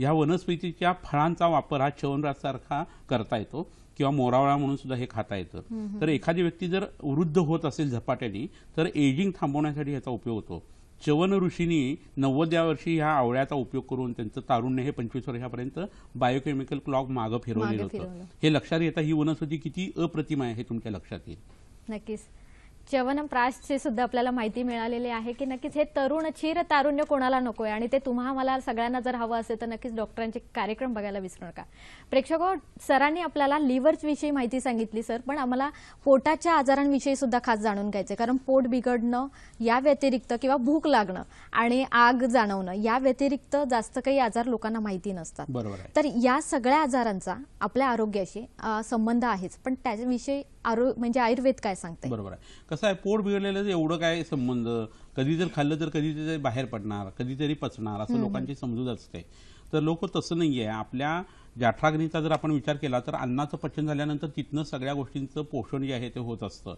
या वनस्पतीच्या फळांचा वापर हा चवनरासारखा करता येतो किंवा मोरावळा म्हणून सुद्धा हे खाता येतं तर एखादी व्यक्ती जर वृद्ध होत असेल झपाट्याने तर एजिंग थांबवण्यासाठी याचा उपयोग होतो चवन ऋषींनी नव्वद्या वर्षी ह्या आवळ्याचा उपयोग करून त्यांचं तारुण्य हे पंचवीस वर्षापर्यंत बायोकेमिकल क्लॉक मागं फिरवलेलं होतं हे लक्षात येता ही वनस्पती किती अप्रतिम आहे हे तुमच्या लक्षात येईल नक्कीच प्राशचे सुद्धा आपल्याला माहिती मिळालेली आहे की नक्कीच हे तरुण चिर तारुण्य कोणाला नकोय आणि ते तुम्हाला मला सगळ्यांना जर हवं असेल तर नक्कीच डॉक्टरांचे कार्यक्रम बघायला विसरू नका प्रेक्षको हो, सरांनी आपल्याला लिव्हर्सविषयी माहिती सांगितली सर पण आम्हाला पोटाच्या आजारांविषयी सुद्धा खास जाणून घ्यायचं कारण पोट बिघडणं या व्यतिरिक्त किंवा भूक लागणं आणि आग जाणवणं या व्यतिरिक्त जास्त काही आजार लोकांना माहिती नसतात तर या सगळ्या आजारांचा आपल्या आरोग्याशी संबंध आहेच पण त्याच्याविषयी म्हणजे आयुर्वेद काय सांगते बरोबर आहे कसं आहे पोट बिघडलेलं एवढं काय संबंध कधी जर खाल्लं तर कधी ते बाहेर पडणार कधीतरी पचणार असं लोकांची समजूत असते तर लोक तसं नाही आहे आपल्या जाठराग्नीचा जर आपण विचार केला तर अन्नाचं पचन झाल्यानंतर तिथनं सगळ्या गोष्टींचं पोषण जे आहे ते होत असतं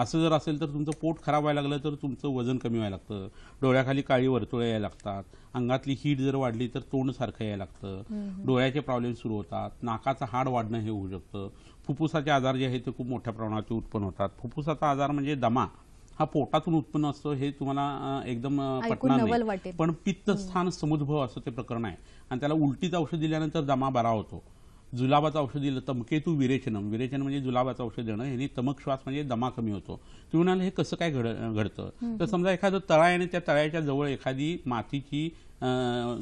असं जर असेल तर तुमचं पोट खराब व्हायला लागलं तर तुमचं वजन कमी व्हायला लागतं डोळ्याखाली काळी वर्तुळे यायला लागतात अंगातली हीट जर वाढली तर तोंड सारखं यायला लागतं डोळ्याचे प्रॉब्लेम सुरू होतात नाकाचं हाड वाढणं हे होऊ शकतं फुफ्फुसाचे आजार जे आहेत ते खूप मोठ्या प्रमाणात उत्पन्न होतात फुफ्फुसाचा आजार म्हणजे दमा हा पोटातून उत्पन्न असतो हे तुम्हाला एकदम पटणार नाही पण पित्तस्थान समुद्भव असं ते प्रकरण आहे आणि त्याला उलटीचं औषध दिल्यानंतर दमा बरा होतो जुलाबाचं औषध दिलं तमकेतू विरेचनम विरेचन म्हणजे जुलाबाचं औषध देणं हे तमक श्वास म्हणजे दमा कमी होतो तुम्ही म्हणाल हे कसं काय घडतं तर समजा एखादं तळा आहे आणि त्या तळ्याच्या जवळ एखादी मातीची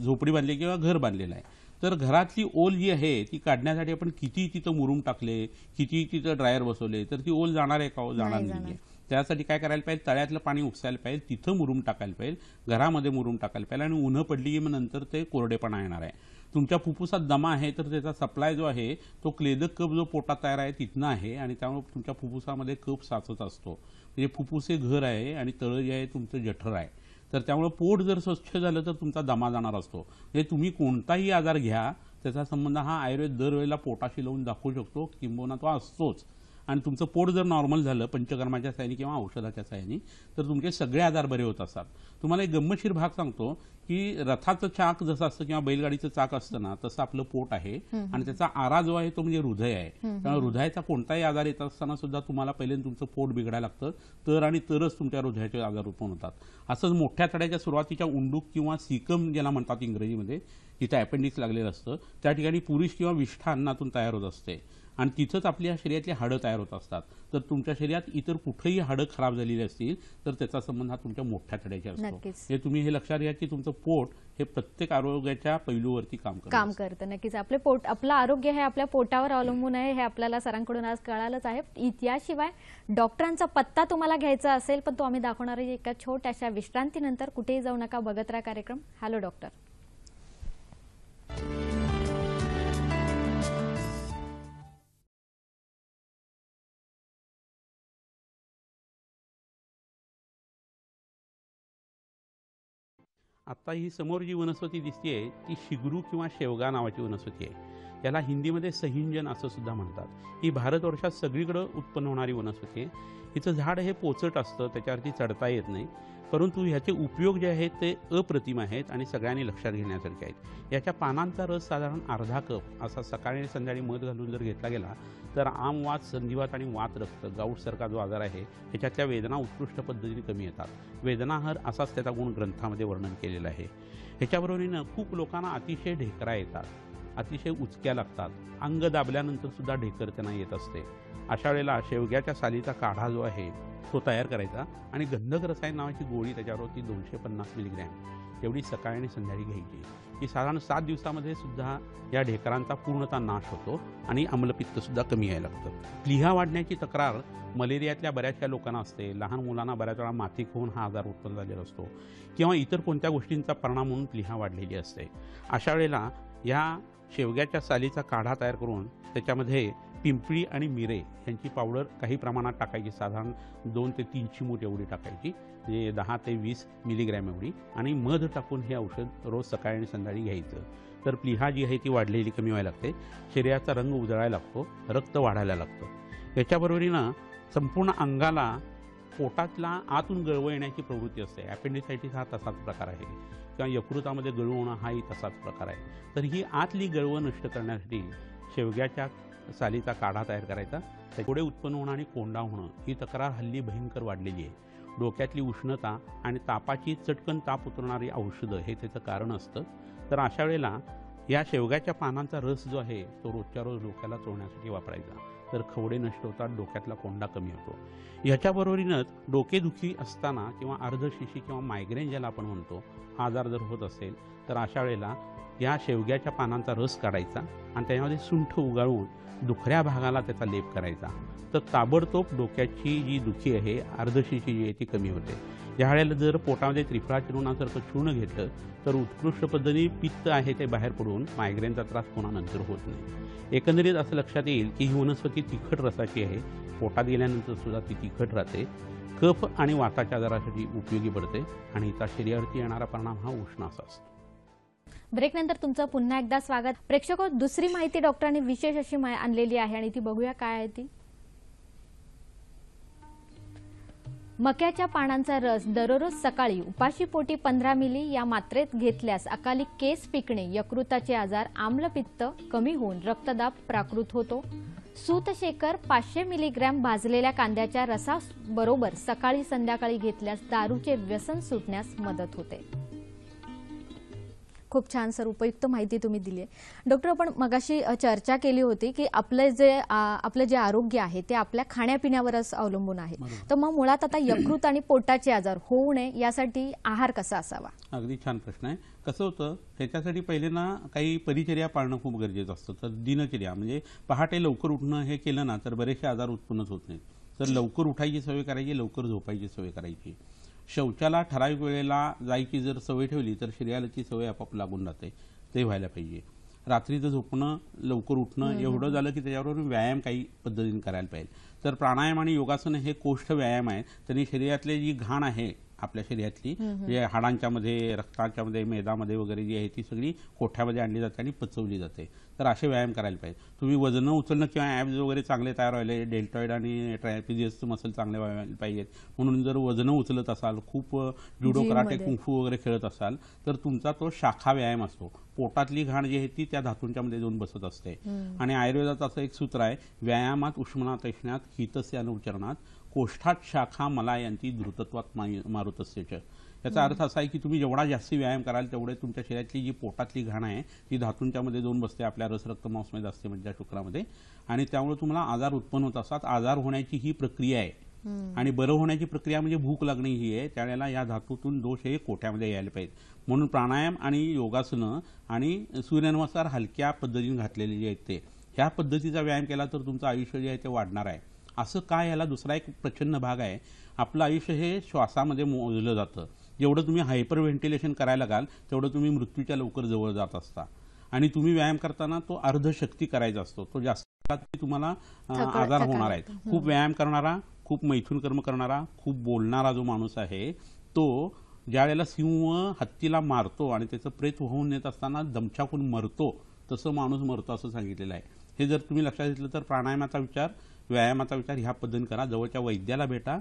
झोपडी बांधली किंवा घर बांधलेलं आहे तर घरातली ओल जी आहे ती काढण्यासाठी आपण किती तिथं मुरूम टाकले किती तिथं ड्रायर बसवले तर ती ओल जाणार आहे का जाणार नाही त्यासाठी काय करायला पाहिजे तळ्यातलं पाणी उकसायला पाहिजे तिथं मुरूम टाकायला पाहिजे घरामध्ये मुरूम टाकायला पाहिजे आणि उन्हं पडली मग नंतर ते कोरडेपणा येणार आहे तुमच्या फुफ्फुसात दमा आहे तर त्याचा सप्लाय जो आहे तो क्लेदक कप जो पोटात तयार आहे तिथनं आहे आणि त्यामुळे तुमच्या फुफ्फुसामध्ये कप साचत असतो म्हणजे फुफ्फुसे घर आहे आणि तळं जे आहे तुमचं जठर आहे तर त्यामुळं पोट जर स्वच्छ झालं तर तुमचा दमा जाणार असतो हे म्हणजे तुम्ही कोणताही आजार घ्या त्याचा संबंध हा आयुर्वेद दरवेळेला पोटाशी लावून दाखवू शकतो किंबोना तो असतोच आणि तुमचं पोट जर नॉर्मल झालं पंचकर्माच्या सायनी किंवा औषधाच्या सायनी तर तुमचे सगळे आजार बरे होत असतात तुम्हाला एक गमशीर भाग सांगतो की रथाचं चाक जसं असतं किंवा बैलगाडीचं चाक असतं ना तसं आपलं पोट आहे आणि त्याचा आरा जो आहे तो म्हणजे हृदय आहे त्यामुळे हृदयाचा कोणताही आजार येत असताना सुद्धा तुम्हाला पहिले तुमचं पोट बिघडायला लागतं तर आणि तरच तुमच्या हृदयाचे आजार उत्पन्न होतात असंच मोठ्या तड्याच्या सुरुवातीच्या उंडूक किंवा सिकम ज्याला म्हणतात इंग्रजीमध्ये जिथे अपेंडिक्स लागलेलं असतं त्या ठिकाणी पुरुष किंवा विष्ठा अन्नातून तयार होत असते आणि तिथंच आपल्या शरीरातले शरीरातली हाडं तयार होत असतात तर तुमच्या शरीरात इतर कुठेही हाडं खराब झालेले असतील तर त्याचा संबंध हा तुमच्या मोठ्या तड्याच्या असतो हे तुम्ही हे लक्षात घ्या की तुमचं पोट हे प्रत्येक आरोग्याच्या पैलूवरती काम करतं काम करतं नक्कीच आपले पोट आपलं आरोग्य हे आपल्या पोटावर अवलंबून आहे हे आपल्याला सरांकडून आज कळालंच आहे याशिवाय डॉक्टरांचा पत्ता तुम्हाला घ्यायचा असेल पण तो आम्ही दाखवणार आहे एका छोट्याशा विश्रांतीनंतर कुठेही जाऊ नका बघत राहा कार्यक्रम हॅलो डॉक्टर आत्ता ही समोर जी वनस्पती दिसते ती शिगरू किंवा शेवगा नावाची वनस्पती आहे याला हिंदीमध्ये सहिंजन असं सुद्धा म्हणतात ही भारत वर्षात सगळीकडं उत्पन्न होणारी वनस्पती आहे हिचं झाड हे पोचट असतं त्याच्यावरती चढता येत नाही परंतु ह्याचे उपयोग जे आहेत ते अप्रतिम आहेत आणि सगळ्यांनी लक्षात घेण्यासारखे आहेत याच्या पानांचा रस साधारण अर्धा कप असा सकाळी आणि संध्याकाळी मध घालून जर घेतला गेला तर आमवात संधिवात आणि वात रक्त गाऊटसारखा जो आजार आहे ह्याच्यातल्या वेदना उत्कृष्ट पद्धतीने कमी येतात वेदनाहर असाच त्याचा गुण ग्रंथामध्ये वर्णन केलेला आहे ह्याच्याबरोबरीनं खूप लोकांना अतिशय ढेकरा येतात अतिशय उचक्या लागतात अंग दाबल्यानंतर सुद्धा ढेकर त्यांना येत असते अशा वेळेला शेवग्याच्या सालीचा काढा जो आहे तो तयार करायचा आणि गंधक रसायन नावाची गोळी त्याच्यावरती दोनशे पन्नास मिलीग्रॅम तेवढी सकाळी आणि संध्याकाळी घ्यायची की साधारण सात दिवसामध्ये सुद्धा या ढेकरांचा पूर्णतः नाश होतो आणि अमलपित्तसुद्धा कमी यायला लागतं लिहा वाढण्याची तक्रार मलेरियातल्या बऱ्याचशा लोकांना असते लहान मुलांना बऱ्याच वेळा माती होऊन हा आजार उत्पन्न झालेला असतो किंवा इतर कोणत्या गोष्टींचा परिणाम म्हणून लिहा वाढलेली असते अशा वेळेला या शेवग्याच्या सालीचा काढा तयार करून त्याच्यामध्ये पिंपळी आणि मिरे यांची पावडर काही प्रमाणात टाकायची साधारण दोन ते तीन चिमूट एवढी टाकायची म्हणजे दहा ते वीस मिलीग्रॅम एवढी आणि मध टाकून हे औषध रोज सकाळी आणि संध्याकाळी घ्यायचं तर प्लिहा जी आहे ती वाढलेली कमी व्हायला लागते शरीराचा रंग उजळायला लागतो रक्त वाढायला लागतं याच्याबरोबरीनं संपूर्ण अंगाला पोटातला आतून गळवं येण्याची प्रवृत्ती असते ॲपेंडिसायटिस हा तसाच प्रकार आहे किंवा यकृतामध्ये गळू होणं हाही तसाच प्रकार आहे तर ही आतली गळवं नष्ट करण्यासाठी शेवग्याच्या सालीचा काढा तयार करायचा पुढे उत्पन्न होणं आणि कोंडा होणं ही तक्रार हल्ली भयंकर वाढलेली आहे डोक्यातली उष्णता आणि तापाची चटकन ताप उतरणारी औषधं हे त्याचं कारण असतं तर अशा वेळेला या शेवग्याच्या पानांचा रस जो आहे तो रोजच्या रोज डोक्याला चोळण्यासाठी वापरायचा तर खवडे नष्ट होतात डोक्यातला कोंडा कमी होतो ह्याच्याबरोबरीनंच डोकेदुखी असताना किंवा अर्धशिशी किंवा मायग्रेन ज्याला आपण म्हणतो आजार जर होत असेल तर अशा वेळेला या शेवग्याच्या पानांचा रस काढायचा आणि त्याच्यामध्ये सुंठ उगाळून दुखऱ्या भागाला त्याचा लेप करायचा तर ताबडतोब डोक्याची जी दुखी आहे अर्धशीची जी आहे ती कमी होते या वेळेला जर पोटामध्ये त्रिफळा चिरुणासारखं चूर्ण घेतलं तर उत्कृष्ट पद्धतीने पित्त आहे ते बाहेर पडून मायग्रेनचा त्रास कोणानंतर होत नाही एकंदरीत असं लक्षात येईल की ही वनस्पती तिखट रसाची आहे पोटात गेल्यानंतर सुद्धा ती तिखट राहते कफ आणि वाताच्या आजारासाठी उपयोगी पडते आणि हिचा शरीरावरती येणारा परिणाम हा उष्णाचा असतो ब्रेकनंतर तुमचं पुन्हा एकदा स्वागत प्रेक्षक हो, दुसरी माहिती डॉक्टरांनी विशेष अशी आणलेली आहे आणि ती बघूया काय आहे ती मक्याच्या पानांचा रस दररोज सकाळी उपाशी पोटी पंधरा मिली या मात्रेत घेतल्यास अकाली केस पिकणे यकृताचे आजार आम्लपित्त कमी होऊन रक्तदाब प्राकृत होतो सूतशेखर पाचशे मिलीग्रॅम भाजलेल्या कांद्याच्या रसाबरोबर सकाळी संध्याकाळी घेतल्यास दारूचे व्यसन सुटण्यास मदत होते खूप छान सर उपयुक्त माहिती तुम्ही दिली आहे डॉक्टर आपण मगाशी चर्चा केली होती की आपलं जे आपलं जे आरोग्य आहे ते आपल्या खाण्यापिण्यावरच अवलंबून आहे तर मग मुळात आता यकृत आणि पोटाचे आजार होऊ नये यासाठी आहार कसा असावा अगदी छान प्रश्न आहे कसं होतं ह्याच्यासाठी पहिले ना काही परिचर्या पाळणं खूप गरजेचं असतं तर दिनचर्या म्हणजे पहाटे लवकर उठणं हे केलं ना तर बरेचसे आजार उत्पन्नच होत नाहीत तर लवकर उठायची सवय करायची लवकर झोपायची सवय करायची शौचाला ठराविक वेळेला जायची जर सवय ठेवली तर शरीराची सवय आपाप लागून जाते ते व्हायला पाहिजे रात्रीचं झोपणं लवकर उठणं एवढं झालं की त्याच्याबरोबर व्यायाम काही पद्धतीने करायला पाहिजे तर प्राणायाम आणि योगासन हे कोष्ठ व्यायाम आहे त्यांनी शरीरातले जी घाण आहे आपल्या शरीरातली म्हणजे हाडांच्या मध्ये रक्ताच्या मध्ये मेदामध्ये वगैरे जी आहे ती सगळी कोठ्यामध्ये आणली जाते आणि पचवली जाते तर असे व्यायाम करायला पाहिजे तुम्ही वजन उचलणं किंवा ॲब्स वगैरे चांगले तयार व्हायला डेल्टॉइड आणि ट्रायपिजियस मसल चांगले व्हायला पाहिजेत म्हणून जर वजन उचलत असाल खूप जुडो कराटे कुंफू वगैरे खेळत असाल तर तुमचा तो शाखा व्यायाम असतो पोटातली घाण जी आहे ती त्या धातूंच्या मध्ये जाऊन बसत असते आणि आयुर्वेदाचं असं एक सूत्र आहे व्यायामात उष्णात हितस्य अनुचरणात कोष्ठात शाखा मला यांची धृतत्वात मारुत याचा अर्थ असा आहे की तुम्ही जेवढा जास्त व्यायाम कराल तेवढे तुमच्या शरीरातली जी पोटातली घाण आहे ती धातूंच्या मध्ये दोन बसते आपल्या मांसमध्ये असते म्हणजे शुक्रामध्ये आणि त्यामुळे तुम्हाला आजार उत्पन्न होत असतात आजार होण्याची ही प्रक्रिया आहे आणि बरं होण्याची प्रक्रिया म्हणजे भूक लागणे ही आहे त्यावेळेला या धातूतून दोष हे कोट्यामध्ये यायला पाहिजे म्हणून प्राणायाम आणि योगासनं आणि सूर्यनमस्कार हलक्या पद्धतीने घातलेले जे आहेत ते ह्या पद्धतीचा व्यायाम केला तर तुमचं आयुष्य जे आहे ते वाढणार आहे असं काय याला दुसरा एक प्रचंड भाग आहे आपलं आयुष्य हे श्वासामध्ये मोजलं जातं जेवढं तुम्ही हायपर व्हेंटिलेशन करायला लागाल तेवढं तुम्ही मृत्यूच्या लवकर जवळ जात असता आणि तुम्ही व्यायाम करताना तो अर्धशक्ती करायचा असतो तो जास्त तुम्हाला आजार होणार आहेत हो. खूप व्यायाम करणारा खूप मैथून कर्म करणारा खूप बोलणारा जो माणूस आहे तो ज्या वेळेला सिंह हत्तीला मारतो आणि त्याचं प्रेत होऊन येत असताना दमछाकून मरतो तसं माणूस मरतो असं सांगितलेलं आहे हे जर तुम्ही लक्षात घेतलं तर प्राणायामाचा विचार व्यायामाचा विचार ह्या पद्धतीने करा जवळच्या वैद्याला भेटा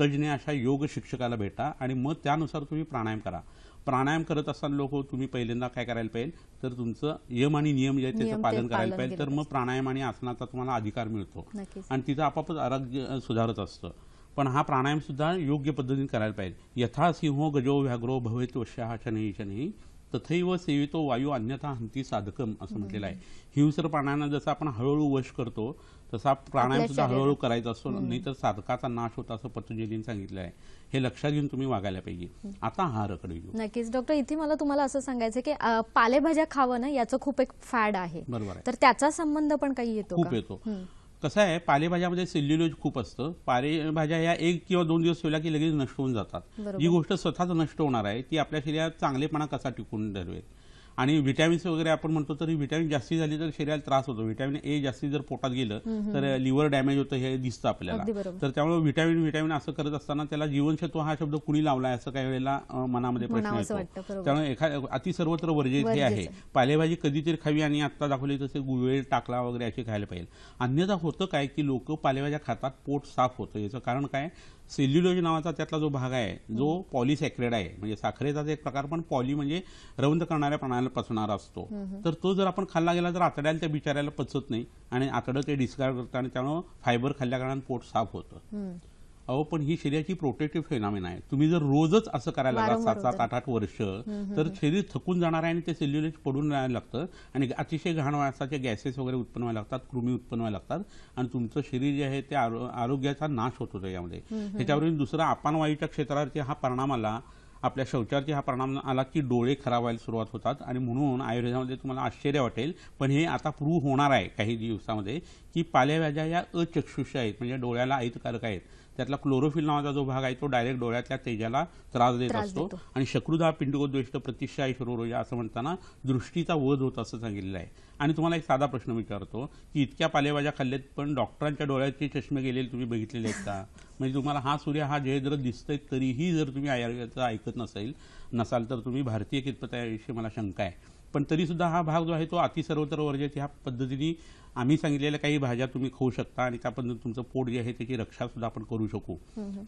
तज्ज्ञ अशा योग शिक्षकाला भेटा आणि मग त्यानुसार तुम्ही प्राणायाम करा प्राणायाम करत असताना लोक तुम्ही पहिल्यांदा काय करायला पाहिजे तर तुमचं यम आणि नियम जे त्याचं पालन करायला पाहिजे तर मग प्राणायाम आणि आसनाचा तुम्हाला अधिकार मिळतो आणि तिथं आपापच आरोग्य सुधारत असतं पण हा प्राणायाम सुद्धा योग्य पद्धतीने करायला पाहिजे यथा सिंह गजो व्याघ्रो भवेतो शहा शनही शनही तथैव सेवितो वायू अन्यथा हंती साधकम असं म्हटलेलं आहे हिंसर प्राण्यांना जसं आपण हळूहळू वश करतो तसा प्राणायाम सुद्धा हळूहळू करायचा असतो नाही तर साधकाचा नाश होता असं पतंजलीने सांगितलं आहे हे लक्षात घेऊन तुम्ही वागायला पाहिजे आता आहाराकडे येऊ नक्कीच डॉक्टर इथे मला तुम्हाला असं सांगायचं की पालेभाज्या खावं ना याचं खूप एक फॅड आहे बरोबर तर त्याचा संबंध पण काही येतो खूप येतो कसं आहे पालेभाज्यामध्ये सेल्युलोज खूप असतं पालेभाज्या या एक किंवा दोन दिवस ठेवल्या की लगेच नष्ट होऊन जातात जी गोष्ट स्वतःच नष्ट होणार आहे ती आपल्या शरीरात चांगलेपणा कसा टिकून ठरवेल आणि व्हिटॅमिन्स वगैरे आपण म्हणतो तरी व्हिटॅमिन जास्ती झाली तर शरीराला त्रास होतो व्हिटॅमिन ए जास्ती जर पोटात गेलं तर लिव्हर डॅमेज होतं हे दिसतं आपल्याला तर त्यामुळे व्हिटॅमिन व्हिटॅमिन असं करत असताना त्याला जीवनसत्व हा शब्द कुणी लावलाय असं काही वेळेला मनामध्ये प्रश्न येतो त्यामुळे एखाद्या अति सर्वत्र वर्जित हे आहे पालेभाजी कधीतरी खावी आणि आता दाखवली तसे गुळवेळ टाकला वगैरे असे खायला पाहिजे अन्यथा होतं काय की लोक पालेभाज्या खातात पोट साफ होतं याचं कारण काय सेल्युलोज नावाचा त्यातला जो भाग आहे जो पॉलिसॅक्रेड आहे म्हणजे साखरेचा एक प्रकार पण पॉली म्हणजे रवंद करणाऱ्या प्राण्याला पचणारा असतो तर तो जर आपण खाल्ला गेला तर आतड्याला त्या बिचाऱ्याला पचत नाही आणि आतडं ते डिस्कार्ड करतं आणि त्यामुळं फायबर खाल्ल्या कारण पोट साफ होतं अहो पण ही शरीराची प्रोटेक्टिव्ह फेनामिना आहे तुम्ही जर रोजच असं करायला लागला सात सात आठ आठ वर्ष तर शरीर थकून जाणार आहे आणि ते सेल्युलेज पडून राहायला लागतं आणि अतिशय घाण वासाचे गॅसेस वगैरे उत्पन्न व्हायला लागतात कृमी उत्पन्न व्हायला लागतात आणि तुमचं शरीर जे आहे ते आरोग्याचा नाश होतो त्याच्यामध्ये त्याच्यावरून दुसरा आपणवाईच्या क्षेत्रावरती हा परिणाम आला आपल्या शौचावरती हा परिणाम आला की डोळे खराब व्हायला सुरुवात होतात आणि म्हणून आयुर्वेदामध्ये तुम्हाला आश्चर्य वाटेल पण हे आता प्रूव्ह होणार आहे काही दिवसामध्ये की पाल्याव्याजा या अचक्षुष आहेत म्हणजे डोळ्याला कारक आहेत त्यातला क्लोरोफिल नावाचा जो भाग आहे तो डायरेक्ट डोळ्यातल्या तेजाला त्रास देत असतो आणि शक्रुधा पिंडगोद्वेष्ट प्रतिष्ठा ऐश्वरोजा असं म्हणताना दृष्टीचा वध होत असं सांगितलेलं आहे आणि तुम्हाला एक साधा प्रश्न विचारतो की इतक्या पालेभाज्या खाल्ल्यात पण डॉक्टरांच्या डोळ्याचे चष्मे गेलेले तुम्ही बघितलेले आहेत का म्हणजे तुम्हाला हा सूर्य हा जयद्र दिसतोय तरीही जर तुम्ही आयुर्वेदाचं ऐकत नसेल नसाल तर तुम्ही भारतीय कितपत मला शंका आहे पण तरी सुद्धा हा भाग जो आहे तो अति सर्वत्र वर्जित ह्या पद्धतीने आम्ही सांगितलेल्या काही भाज्या तुम्ही खाऊ शकता आणि त्या पद्धतीने तुमचं पोट जे आहे त्याची रक्षा सुद्धा आपण करू शकू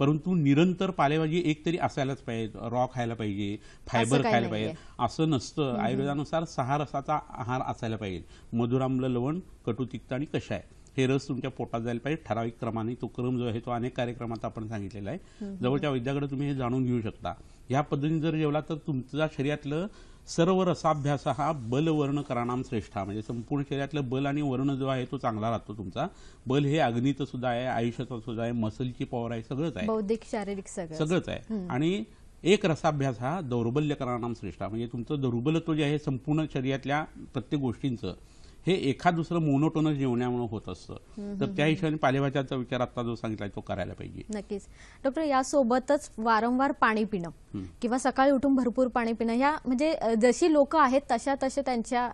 परंतु निरंतर पालेभाजी एक तरी असायलाच पाहिजे रॉ खायला पाहिजे फायबर खायला पाहिजे असं नसतं आयुर्वेदानुसार सहा रसाचा आहार असायला पाहिजे मधुराम्ल लवण कटू तिक्त आणि कशाय हे रस तुमच्या पोटात जायला पाहिजे ठराविक क्रमाने तो क्रम जो आहे तो अनेक कार्यक्रमात आपण सांगितलेला आहे जवळच्या वैद्याकडे तुम्ही हे जाणून घेऊ शकता ह्या पद्धतीने जर जेवला तर तुमच्या शरीरातलं सर्व रसाभ्यास हा बल वर्ण कराणाम श्रेष्ठ म्हणजे संपूर्ण शरीरातलं बल आणि वर्ण जो आहे तो चांगला राहतो तुमचा बल हे अग्नीचं सुद्धा आहे आयुष्याचा सुद्धा आहे मसलची पॉवर आहे सगळंच आहे बौद्धिक शारीरिक सगळंच आहे आणि एक रसाभ्यास हा दौर्बल्य कराणाम श्रेष्ठा म्हणजे तुमचं दौर्बलत्व जे आहे संपूर्ण शरीरातल्या प्रत्येक गोष्टींचं हे एखाद दुसरं मोनोटोनस जेवण्यामुळे होत असतं तर त्या हिशोबाने पालेभाज्याचा विचार आता जो सांगितला तो करायला पाहिजे नक्कीच डॉक्टर यासोबतच वारंवार पाणी पिणं किंवा सकाळी उठून भरपूर पाणी पिणं ह्या म्हणजे जशी लोक आहेत तशा तशा त्यांच्या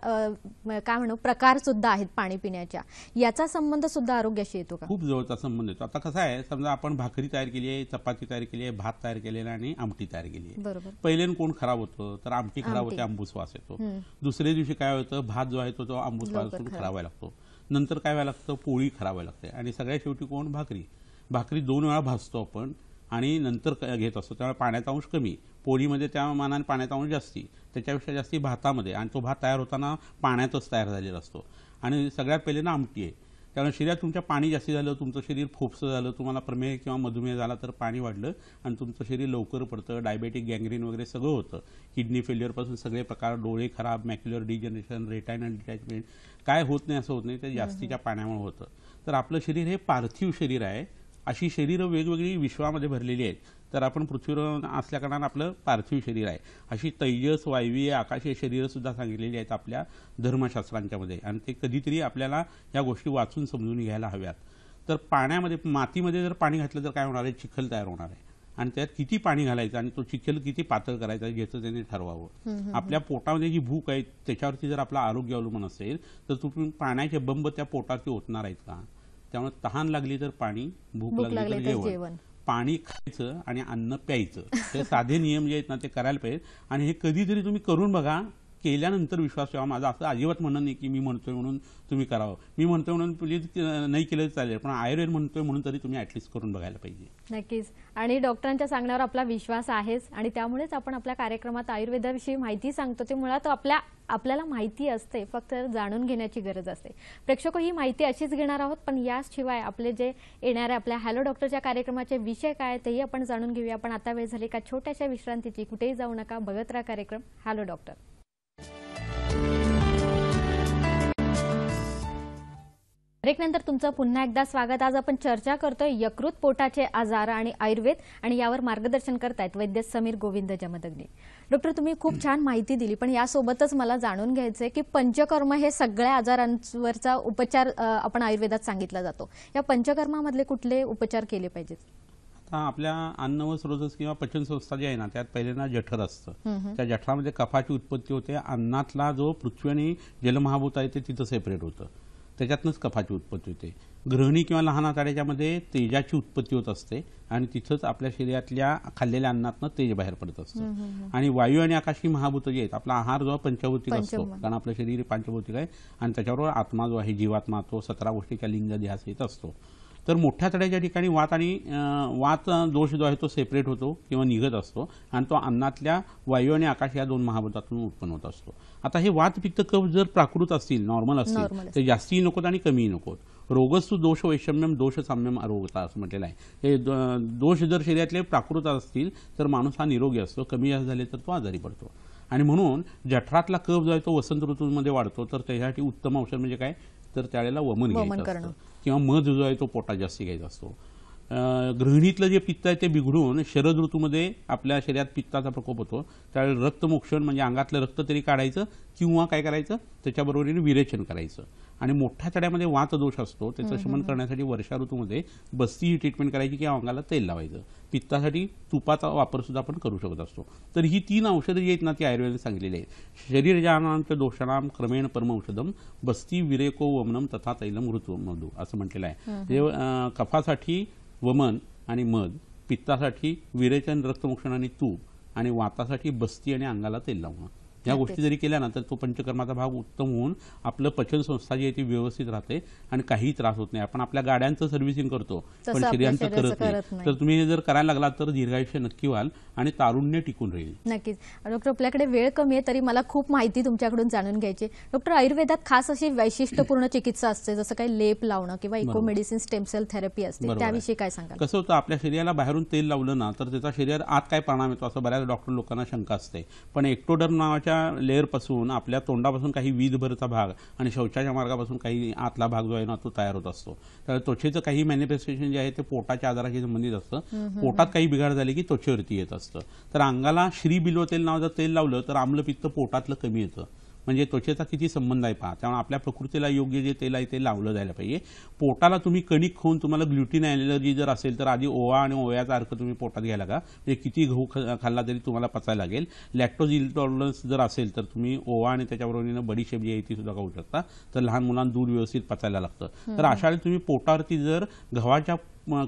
काय म्हणू प्रकार सुद्धा आहेत पाणी पिण्याच्या याचा संबंध सुद्धा आरोग्याशी येतो का खूप जवळचा संबंध येतो आता कसा आहे समजा आपण भाकरी तयार केली आहे चपाती तयार केली आहे भात तयार केलेला आणि आमटी तयार केली आहे बरोबर पहिले कोण खराब होतं तर आमटी खराब होते आंबूस वास येतो दुसऱ्या दिवशी काय होतं भात जो आहे तो आंबूस अजून लागतो नंतर काय व्हायला लागतं पोळी खरावायला लागते आणि सगळ्यात शेवटी कोण भाकरी भाकरी दोन वेळा भाजतो आपण आणि नंतर घेत असतो त्यामुळे पाण्याचा अंश कमी पोळीमध्ये त्या मानाने पाण्याचा अंश जास्ती त्याच्यापेक्षा जास्ती भातामध्ये आणि तो भात तयार होताना पाण्यातच तयार झालेला असतो आणि सगळ्यात पहिले ना आमटी आहे कारण शरीरात तुमच्या पाणी जास्त झालं तुमचं शरीर फोफसं झालं तुम्हाला प्रमेह किंवा मधुमेह झाला तर पाणी वाढलं आणि तुमचं शरीर लवकर पडतं डायबेटिक गँग्रीन वगैरे सगळं होतं किडनी फेल्युअरपासून सगळे प्रकार डोळे खराब मॅक्युलर डिजनरेशन रेटायनल डिटॅचमेंट काय होत नाही असं होत नाही ते जास्तीच्या पाण्यामुळे होतं तर आपलं शरीर हे पार्थिव शरीर आहे अशी शरीरं वेगवेगळी विश्वामध्ये भरलेली आहेत तर आपण पृथ्वीवर असल्याकारणानं आपलं पार्थिव शरीर आहे अशी तैजस वायवीय आकाशीय सुद्धा सांगितलेली आहेत आपल्या धर्मशास्त्रांच्या मध्ये आणि ते कधीतरी आपल्याला या गोष्टी वाचून समजून घ्यायला हव्यात तर पाण्यामध्ये मातीमध्ये जर पाणी घातलं तर काय होणार आहे चिखल तयार होणार आहे आणि त्यात किती पाणी घालायचं आणि तो चिखल किती पातळ करायचा ज्याचं त्याने ठरवावं आपल्या पोटामध्ये जी भूक आहे त्याच्यावरती जर आपलं आरोग्य अवलंबून असेल तर तुम्ही पाण्याचे बंब त्या पोटावरती ओतणार आहेत का त्यामुळे तहान लागली तर पाणी भूक लागली तर जेवण पाणी खायचं आणि अन्न प्यायचं ते साधे नियम जे आहेत ना ते करायला पाहिजे आणि हे कधीतरी तुम्ही करून बघा केल्यानंतर विश्वास ठेवा माझा असं अजिबात म्हणणं नाही की मी म्हणतोय म्हणून तुम्ही करावं मी म्हणतोय म्हणून प्लीज नाही केलं चालेल पण आयुर्वेद म्हणतोय म्हणून तरी तुम्ही ॲटलिस्ट करून बघायला पाहिजे नक्कीच आणि डॉक्टरांच्या सांगण्यावर आपला विश्वास आहेच आणि त्यामुळेच आपण आपल्या कार्यक्रमात आयुर्वेदाविषयी माहिती सांगतो ते मुळात आपल्या आपल्याला माहिती असते फक्त जाणून घेण्याची गरज असते प्रेक्षक ही माहिती अशीच घेणार आहोत पण याशिवाय आपले जे येणाऱ्या आपल्या हॅलो डॉक्टरच्या कार्यक्रमाचे विषय काय तेही आपण जाणून घेऊया पण आता वेळ झाली का छोट्याशा विश्रांतीची कुठेही जाऊ नका बघत राहा कार्यक्रम हॅलो डॉक्टर ब्रेकनंतर तुमचं पुन्हा एकदा स्वागत आज आपण चर्चा करतोय यकृत पोटाचे आजार आणि आयुर्वेद आणि यावर मार्गदर्शन करतायत वैद्य समीर गोविंद जमदग्नी डॉक्टर तुम्ही खूप छान माहिती दिली पण यासोबतच मला जाणून घ्यायचंय की पंचकर्म हे सगळ्या आजारांवरचा उपचार आपण आयुर्वेदात सांगितला जातो या पंचकर्मामधले कुठले उपचार केले पाहिजेत आता आपल्या अन्न व स्रोतस किंवा पचन संस्था जी आहे ना त्यात पहिल्यांदा जठर असतं त्या जठरामध्ये कफाची उत्पत्ती होते अन्नातला जो पृथ्वी आणि जलमहाभूत आहे ते तिथं सेपरेट होतं त्याच्यातनंच कफाची उत्पत्ती होते ग्रहणी किंवा लहान आताड्याच्यामध्ये तेजाची उत्पत्ती होत असते आणि तिथंच आपल्या शरीरातल्या खाल्लेल्या अन्नातनं तेज बाहेर पडत असतं आणि वायू आणि आकाशी महाभूत जे आहेत आपला आहार जो आहे पंचभौतिक असतो कारण आपलं शरीर पंचभौतिक आहे आणि त्याच्याबरोबर आत्मा जो आहे जीवात्मा तो सतरा गोष्टीच्या लिंग ध्यास येत असतो तर मोठ्या तड्याच्या ठिकाणी वात आणि वात दोष जो आहे तो सेपरेट होतो किंवा निघत असतो आणि तो अन्नातल्या वायू आणि आकाश या दोन महाभूतातून उत्पन्न होत असतो आता हे वात पित्त कफ जर प्राकृत असतील नॉर्मल असतील तर जास्तही नकोत आणि कमीही नकोत रोगस्तु दोष वैषम्यम दोष साम्यम आरोगता असं म्हटलेलं आहे हे दोष जर शरीरातले प्राकृत असतील तर माणूस हा निरोगी असतो कमी जास्त झाले तर तो आजारी पडतो आणि म्हणून जठरातला कफ जो आहे तो वसंत ऋतूमध्ये वाढतो तर त्याच्यासाठी उत्तम औषध म्हणजे काय तर त्यावेळेला वमन घ्यायचं किंवा मध जो आहे तो पोटात जास्ती घ्यायचा असतो गृहिणीतलं जे पित्त आहे ते बिघडून शरद ऋतूमध्ये आपल्या शरीरात पित्ताचा प्रकोप होतो त्यावेळी रक्तमोक्षण म्हणजे अंगातलं रक्त तरी काढायचं किंवा काय करायचं त्याच्याबरोबरीने विरेचन करायचं आणि मोठ्या चढ्यामध्ये वात दोष असतो त्याचं शमन करण्यासाठी वर्षा ऋतूमध्ये बस्ती ही ट्रीटमेंट करायची किंवा अंगाला तेल लावायचं पित्तासाठी तुपाचा वापर सुद्धा आपण करू शकत असतो तर ही तीन औषधं जी आहेत ना ती आयुर्वेदाने सांगितलेली आहेत शरीर जानांच्या दोषाणाम क्रमेण औषधम बस्ती विरेको वमनम तथा तैलम ऋतू असं म्हटलेलं आहे कफासाठी वमन आणि मध पित्तासाठी विरेचन रक्तमोक्षण आणि तूप आणि वातासाठी बस्ती आणि अंगाला तेल लावणं या गोष्टी जरी केल्या ना तर तो पंचकर्माचा भाग उत्तम होऊन आपलं पचन संस्था जी आहे ती व्यवस्थित राहते आणि काही त्रास होत नाही आपण आपल्या गाड्यांचं सर्व्हिसिंग करतो पण शरीरांचं करत नाही तर तुम्ही जर करायला लागला तर दीर्घायुष्य नक्की व्हाल आणि तारुण्य टिकून राहील नक्कीच डॉक्टर आपल्याकडे वेळ कमी आहे तरी मला खूप माहिती तुमच्याकडून जाणून घ्यायची डॉक्टर आयुर्वेदात खास अशी वैशिष्ट्यपूर्ण चिकित्सा असते जसं काही लेप लावणं किंवा इको मेडिसिन स्टेमसेल थेरपी असते त्याविषयी काय सांगा कसं होतं आपल्या शरीराला बाहेरून तेल लावलं ना तर त्याचा शरीर आत काय परिणाम येतो असं बऱ्याच डॉक्टर लोकांना शंका असते पण एक्टोडर्म नावाच्या लेअर लेअरपासून आपल्या तोंडापासून काही वीजभरचा भाग आणि शौचाच्या मार्गापासून काही आतला भाग जो आहे ना तो तयार होत असतो तर त्वचेचं काही मॅनिफेस्टेशन जे आहे ते पोटाच्या आजाराशी संबंधित असतं पोटात काही बिघाड झाले की त्वचेवरती येत असतं तर अंगाला श्री बिलो तेल नावाचं तेल लावलं तर आम्लपित्त पोटातलं कमी येतं म्हणजे त्वचेचा किती संबंध आहे पहा त्यामुळे आपल्या प्रकृतीला योग्य जे तेल आहे ते लावलं जायला पाहिजे पोटाला तुम्ही कणिक खाऊन तुम्हाला ग्लुटीन ॲलर्जी जर असेल तर आधी ओवा आणि ओव्याचा अर्क तुम्ही पोटात घ्यायला का म्हणजे किती गहू खाल्ला तरी तुम्हाला पचायला लागेल लॅक्टोज इन्टॉलरन्स जर असेल तर तुम्ही ओवा आणि त्याच्याबरोबर बडीशेप जी आहे ती सुद्धा खाऊ शकता तर लहान मुलांना दूध व्यवस्थित पचायला लागतं तर अशा वेळी तुम्ही पोटावरती जर गव्हाच्या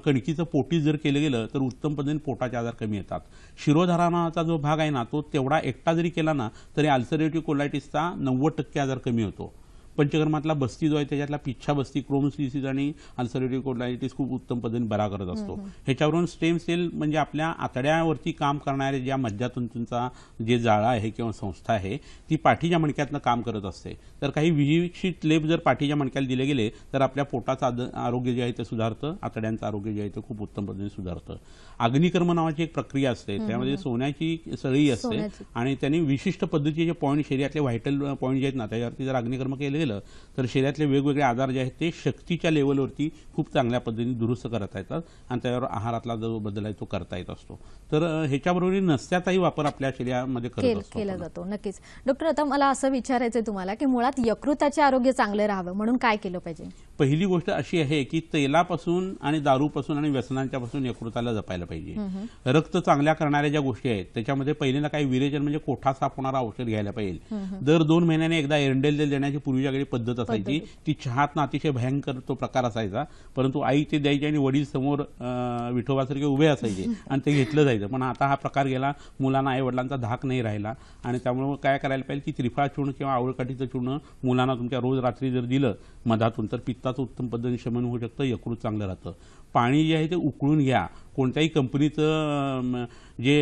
कणकीचं पोटी जर केलं गेलं तर उत्तम पद्धतीने पोटाचे आजार कमी येतात शिरोधारणाचा जो भाग आहे ना तो तेवढा एकटा जरी केला ना तरी अल्सरेटिव्ह कोलायटिसचा नव्वद टक्के आजार कमी होतो पंचकर्मातला बस्ती जो आहे त्याच्यातला पिच्छा बस्ती क्रोम्स डिसीज आणि अल्सरेटिव्ह कोडलायटीस खूप उत्तम पद्धतीने बरा करत असतो ह्याच्यावरून स्टेम सेल म्हणजे आपल्या आतड्यावरती काम करणाऱ्या ज्या मज्जातंतूंचा जे जाळा आहे किंवा संस्था आहे ती पाठीच्या मणक्यातनं काम करत असते तर काही विविक्षित लेप जर पाठीच्या मणक्याला दिले गेले तर आपल्या पोटाचं आरोग्य जे आहे ते सुधारतं आतड्यांचं आरोग्य जे आहे ते खूप उत्तम पद्धतीने सुधारतं अग्निकर्म नावाची एक प्रक्रिया असते त्यामध्ये सोन्याची सळी असते आणि त्यांनी विशिष्ट पद्धतीचे पॉईंट शरीरातले व्हायटल पॉईंट जे आहेत ना त्याच्यावरती जर अग्निकर्म केले तर शरीरातले वेगवेगळे आजार जे आहेत ते शक्तीच्या लेवलवरती खूप चांगल्या पद्धतीने दुरुस्त करता येतात आणि त्यावर आहारातला जो बदल आहे तो करता येत असतो तर ह्याच्याबरोबर नसत्याचाही वापर आपल्या शरीरामध्ये केला जातो नक्कीच डॉक्टर आता मला असं विचारायचं तुम्हाला की मुळात यकृताचे आरोग्य चांगले राहावं म्हणून काय केलं पाहिजे पहिली गोष्ट अशी आहे की तेलापासून आणि दारूपासून आणि व्यसनांच्या पासून यकृताला जपायला पाहिजे रक्त चांगल्या करणाऱ्या ज्या गोष्टी आहेत त्याच्यामध्ये पहिल्यांदा काही विरेचन म्हणजे कोठा साफ होणारा औषध घ्यायला पाहिजे दर दोन महिन्याने एकदा एरंडेल देण्याची पूर्वी पद्धत असायची ती चहातनं अतिशय भयंकर तो प्रकार असायचा परंतु आई ते द्यायची आणि वडील समोर विठोबासारखे उभे असायचे आणि ते घेतलं जायचं पण आता हा प्रकार गेला मुलांना आई वडिलांचा धाक नाही राहिला आणि त्यामुळे काय करायला पाहिजे की त्रिफळा चूर्ण किंवा आवळकाठीचं चूर्ण मुलांना तुमच्या रोज रात्री जर दिलं मधातून तर पित्ताचं उत्तम पद्धतीने शमन होऊ शकतं यकृत चांगलं राहतं पाणी जे आहे ते उकळून घ्या कोणत्याही कंपनीचं जे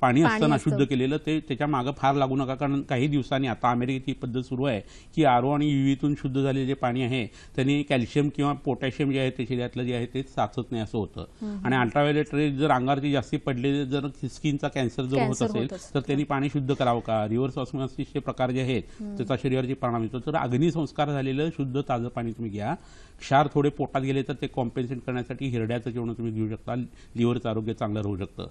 पाणी असताना शुद्ध केलेलं ते त्याच्या मागं फार लागू नका कारण काही दिवसांनी आता अमेरिकेत ही पद्धत सुरू आहे की ओ आणि युईतून शुद्ध झालेले जे पाणी आहे त्यांनी कॅल्शियम किंवा पोटॅशियम जे आहे ते शरीरातलं जे आहे ते साचत नाही असं होतं आणि अल्ट्राव्हायलेट जर अंगावरती जास्ती पडलेले जर स्किनचा कॅन्सर जर होत असेल तर त्यांनी पाणी शुद्ध करावं का रिव्हर्स ऑस्मॉसिसचे प्रकार जे आहेत त्याचा शरीरावरती परिणाम येतो तर अग्निसंस्कार झालेलं शुद्ध ताजं पाणी तुम्ही घ्या क्षार थोडे पोटात गेले तर ते कॉम्पेन्सेट करण्यासाठी हिरड्याचं जेवण तुम्ही घेऊ शकता लिव्हरचं आरोग्य चांगलं राहू शकतं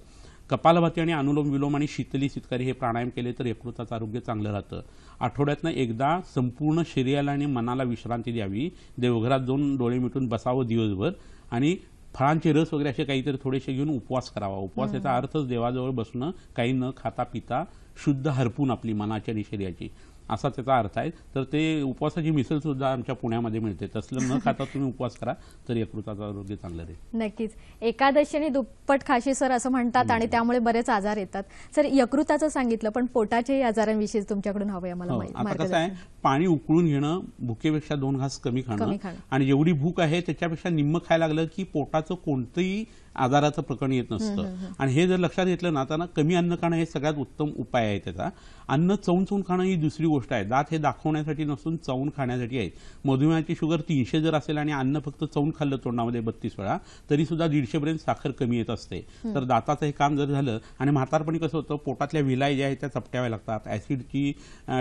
कपालभाती आणि अनुलोम विलोम आणि शीतली शीतकारी हे प्राणायाम केले तर यकृताचं आरोग्य चांगलं राहतं आठवड्यातनं एकदा संपूर्ण शरीराला आणि मनाला विश्रांती द्यावी देवघरात जाऊन डोळे मिटून बसावं दिवसभर आणि फळांचे रस वगैरे असे काहीतरी थोडेसे घेऊन उपवास करावा उपवास याचा अर्थच देवाजवळ बसणं काही न खाता पिता शुद्ध हरपून आपली मनाच्या निषेधाची असा त्याचा अर्थ आहे तर ते उपवासाची मिसळ सुद्धा आमच्या पुण्यामध्ये मिळते तसलं न खाता तुम्ही उपवास करा तर यकृताचं आरोग्य चांगलं राहील नक्कीच एकादशीने दुप्पट खाशी सर असं म्हणतात आणि त्यामुळे बरेच आजार येतात सर यकृताचं सांगितलं पण पोटाच्याही आजारांविषयी तुमच्याकडून हवं आहे हो, आता कसं आहे पाणी उकळून घेणं भुकेपेक्षा दोन घास कमी खाणं आणि जेवढी भूक आहे त्याच्यापेक्षा निम्म खायला लागलं की पोटाचं कोणतंही आजाराचं प्रकरण येत नसतं आणि हे जर लक्षात घेतलं ना त्यांना कमी अन्न खाणं हे सगळ्यात उत्तम उपाय आहे त्याचा अन्न चवून चवून खाणं ही दुसरी गोष्ट आहे दात हे दाखवण्यासाठी नसून चवून खाण्यासाठी आहेत मधुमेहाची शुगर तीनशे जर असेल आणि अन्न फक्त चवून खाल्लं तोंडामध्ये बत्तीस वेळा तरी सुद्धा दीडशेपर्यंत साखर कमी येत असते तर दाताचं हे काम जर झालं आणि म्हातारपणी कसं होतं पोटातल्या विलाय ज्या आहेत त्या चपट्याव्या लागतात ॲसिडची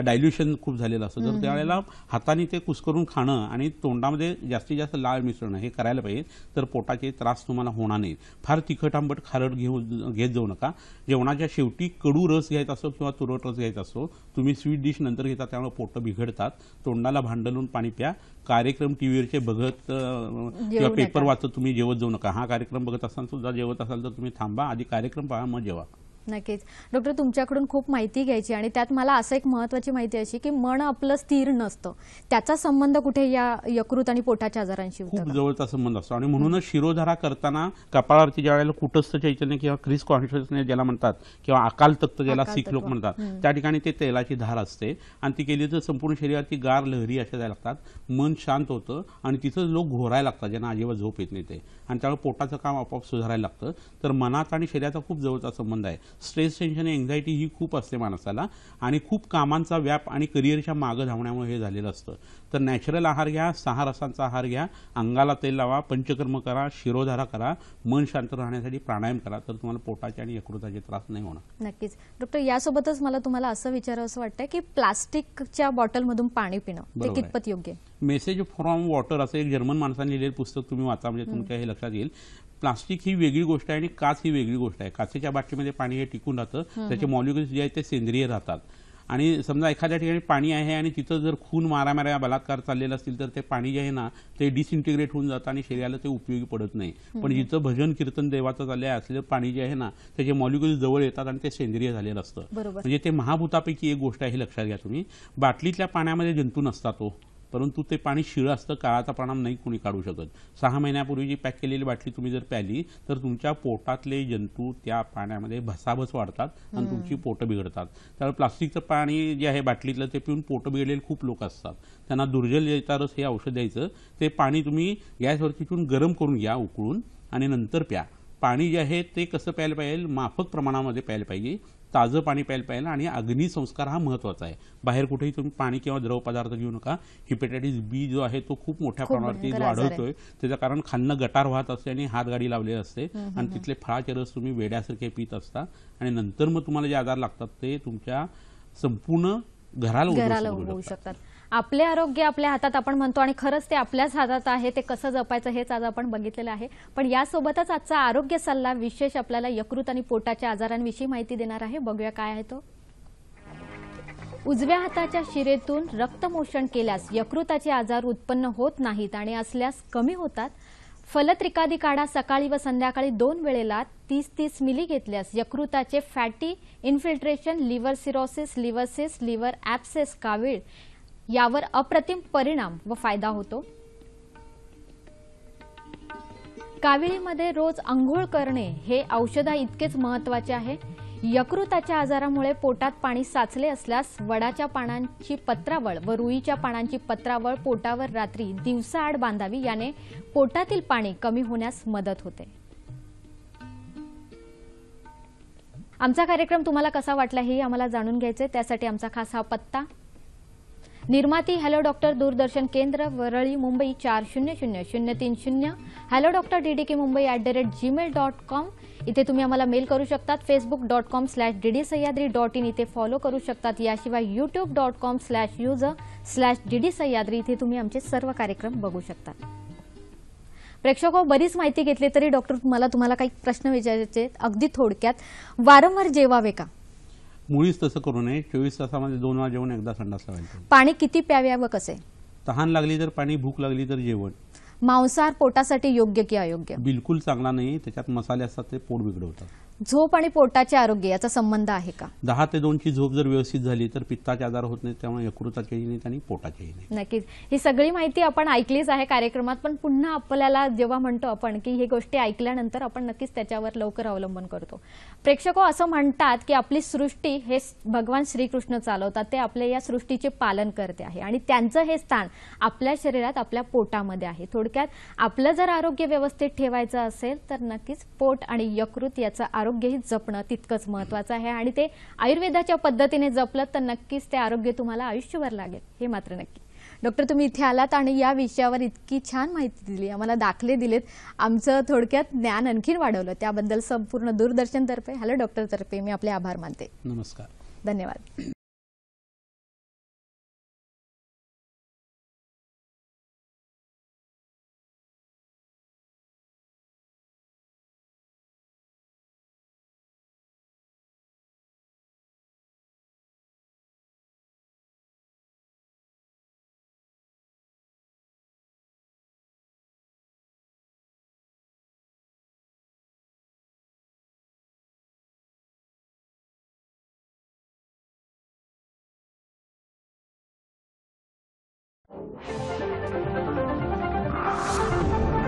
डायल्युशन खूप झालेलं असतं जर त्यावेळेला हाताने ते कुसकरून खाणं आणि तोंडामध्ये जास्तीत जास्त लाळ मिसळणं हे करायला पाहिजे तर पोटाचे त्रास तुम्हाला होणार नाहीत फार तिखट आंबट खारट घेऊ घेत जाऊ नका जेवणाच्या शेवटी कडू रस घ्यायचा असो किंवा तुरट रस घ्यायचा असो तुम्ही स्वीट डिश नंतर घेता त्यामुळे पोटं बिघडतात तोंडाला भांडलून पाणी प्या कार्यक्रम टीव्हीवरचे बघत किंवा पेपर वाचत तुम्ही जेवत जाऊ नका हा कार्यक्रम बघत असाल सुद्धा जेवत असाल तर तुम्ही थांबा आधी कार्यक्रम पहा मग जेवा नक्कीच डॉक्टर तुमच्याकडून खूप माहिती घ्यायची आणि त्यात मला असं एक महत्वाची माहिती अशी की मन आपलं स्थिर नसतं त्याचा संबंध कुठे या यकृत आणि पोटाच्या आजारांशी खूप जवळचा संबंध असतो आणि म्हणूनच शिरोधारा करताना कपाळावरती ज्या वेळेला कुटस्थ चैतन्य किंवा क्रिस कॉन्शियसनेस ज्याला म्हणतात किंवा अकाल तक्त ज्याला सिख लोक म्हणतात त्या ठिकाणी ते तेलाची धार असते आणि ती केली तर संपूर्ण शरीरावरती गार लहरी अशा जायला लागतात मन शांत होतं आणि तिथं लोक घोरायला लागतात ज्यांना अजिबात झोप येत नाही ते आणि त्यामुळे पोटाचं काम आपोआप सुधारायला लागतं तर मनाचा आणि शरीराचा खूप जवळचा संबंध आहे स्ट्रेस टेन्शन एन्झायटी ही खूप असते माणसाला आणि खूप कामांचा व्याप आणि करिअरच्या मागं धावण्यामुळे हे झालेलं असतं तर नॅचरल आहार घ्या सहा रसांचा आहार घ्या अंगाला तेल लावा पंचकर्म करा शिरोधारा करा मन शांत राहण्यासाठी प्राणायाम करा तर तुम्हाला पोटाचे आणि यकृताचे त्रास नाही होणार नक्कीच डॉक्टर यासोबतच मला तुम्हाला असं विचारावं असं वाटतंय की प्लास्टिकच्या बॉटलमधून पाणी पिणं ते कितपत योग्य मेसेज फ्रॉम वॉटर असं एक जर्मन माणसाने लिहिलेलं पुस्तक तुम्ही वाचा म्हणजे तुमच्या हे लक्षात येईल प्लास्टिक ही वेगळी गोष्ट आहे आणि काच ही वेगळी गोष्ट आहे काचेच्या बाटलीमध्ये पाणी हे टिकून राहतं त्याचे मॉलिक्युल्स जे आहेत ते सेंद्रिय राहतात आणि समजा एखाद्या ठिकाणी पाणी आहे आणि तिथं जर खून मारा मारा बलात्कार चाललेला असतील तर ते पाणी जे आहे ना ते डिसइंटिग्रेट होऊन जातं आणि शरीराला ते उपयोगी पडत नाही पण जिथं भजन कीर्तन देवाचं आहे असलेलं पाणी जे आहे ना त्याचे मॉलिक्युल जवळ येतात आणि ते सेंद्रिय झालेलं असतं म्हणजे ते महाभूतापैकी एक गोष्ट आहे लक्षात घ्या तुम्ही बाटलीतल्या पाण्यामध्ये जंतू नसतात तो हो. परंतु ते पाणी शिळं असतं काळाचा परिणाम नाही कोणी काढू शकत सहा महिन्यापूर्वी जी पॅक केलेली बाटली तुम्ही जर प्याली तर तुमच्या पोटातले जंतू त्या पाण्यामध्ये भसाभस वाढतात आणि तुमची पोटं बिघडतात त्यामुळे प्लास्टिकचं पाणी जे आहे बाटलीतलं ते पिऊन पोटं बिघडलेले खूप लोक असतात त्यांना दुर्जल येतारच रस हे औषध द्यायचं ते पाणी तुम्ही गॅसवरती पिऊन गरम करून घ्या उकळून आणि नंतर प्या पाणी जे आहे ते कसं प्यायला पाहिजे माफक प्रमाणामध्ये प्यायला पाहिजे ताजं पाणी प्यायला पाहिलं आणि अग्निसंस्कार हा महत्त्वाचा आहे बाहेर कुठेही तुम्ही पाणी किंवा द्रव पदार्थ घेऊ नका हिपेटायटिस बी जो आहे तो खूप मोठ्या प्रमाणावरती जो आढळतोय त्याचं कारण खान्न गटार वाहत असते आणि हातगाडी लावलेली असते आणि तिथले फळाचे रस तुम्ही वेड्यासारखे पित असता आणि नंतर मग तुम्हाला जे आजार लागतात ते तुमच्या संपूर्ण घराला होऊ शकतात आपले आरोग्य आपल्या हातात आपण म्हणतो आणि खरंच ते आपल्याच हातात आहे ते कसं जपायचं हेच आज आपण बघितलेलं आहे पण यासोबतच आजचा आरोग्य सल्ला विशेष आपल्याला यकृत आणि पोटाच्या आजारांविषयी माहिती देणार आहे बघूया काय आहे तो उजव्या हाताच्या शिरेतून रक्तमोषण केल्यास यकृताचे आजार उत्पन्न होत नाहीत आणि असल्यास कमी होतात फलत्रिकादी काढा सकाळी व संध्याकाळी दोन वेळेला तीस तीस मिली घेतल्यास यकृताचे फॅटी इन्फिल्ट्रेशन लिव्हर सिरोसिस लिव्हरसिस लिव्हर ॲप्सेस कावीळ यावर अप्रतिम परिणाम व फायदा होतो काविळीमध्ये रोज आंघोळ करणे हे औषधा इतकेच महत्वाचे आहे यकृताच्या आजारामुळे पोटात पाणी साचले असल्यास वडाच्या पानांची पत्रावळ व रुईच्या पानांची पत्रावळ पोटावर रात्री दिवसाआड बांधावी याने पोटातील पाणी कमी होण्यास मदत होते आमचा कार्यक्रम तुम्हाला कसा वाटला हे आम्हाला जाणून घ्यायचे त्यासाठी आमचा खास हा पत्ता निर्माती हॅलो डॉक्टर दूरदर्शन केंद्र वरळी मुंबई चार शून्य शून्य शून्य तीन शून्य hello doctor D D K Mumbai at the rate Gmail dot com इथे तुम्ही आम्हाला मेल करू शकतात Facebook dot com slash D D Sahyadri dot in इथे फॉलो करू शकतात याशिवाय YouTube dot com slash user slash D D Sahyadri इथे तुम्ही आमचे सर्व कार्यक्रम बघू शकता प्रेक्षको हो, बरीच माहिती घेतली तरी डॉक्टर मला तुम्हाला काही प्रश्न विचारायचे अगदी थोडक्यात वारंवार जेवावे का मुळीच तसं करू नये चोवीस तासामध्ये दोन वेळा जेवण एकदा संडास लावायचं पाणी किती प्याव्या व कसे तहान लागली तर पाणी भूक लागली तर जेवण मांसाहार पोटासाठी योग्य की अयोग्य बिलकुल चांगला नाही त्याच्यात मसाले असतात ते पोट बिघडवतात झोप आणि पोटाचे आरोग्य याचा संबंध आहे का दहा ते ची झोप जर व्यवस्थित झाली तर पित्ताचे आजार होत नाही त्यामुळे यकृताचे आणि पोटाचेही नाही नक्कीच ही सगळी माहिती आपण ऐकलीच आहे कार्यक्रमात पण पुन्हा आपल्याला जेव्हा म्हणतो आपण की ही गोष्टी ऐकल्यानंतर आपण नक्कीच त्याच्यावर लवकर अवलंबन करतो प्रेक्षको असं म्हणतात की आपली सृष्टी हे भगवान श्रीकृष्ण चालवतात ते आपल्या या सृष्टीचे पालन करते आहे आणि त्यांचं हे स्थान आपल्या शरीरात आपल्या पोटामध्ये आहे थोडक्यात आपलं जर आरोग्य व्यवस्थित ठेवायचं असेल तर नक्कीच पोट आणि यकृत याचा आरोग्य आरोग्यही जपणं तितकंच महत्वाचं आहे आणि ते आयुर्वेदाच्या पद्धतीने जपलं तर नक्कीच ते आरोग्य तुम्हाला आयुष्यभर लागेल हे मात्र नक्की डॉक्टर तुम्ही इथे आलात आणि या विषयावर इतकी छान माहिती दिली आम्हाला दाखले दिलेत आमचं थोडक्यात ज्ञान आणखीन वाढवलं त्याबद्दल संपूर्ण दूरदर्शनतर्फे हॅलो डॉक्टरतर्फे मी आपले आभार मानते नमस्कार धन्यवाद you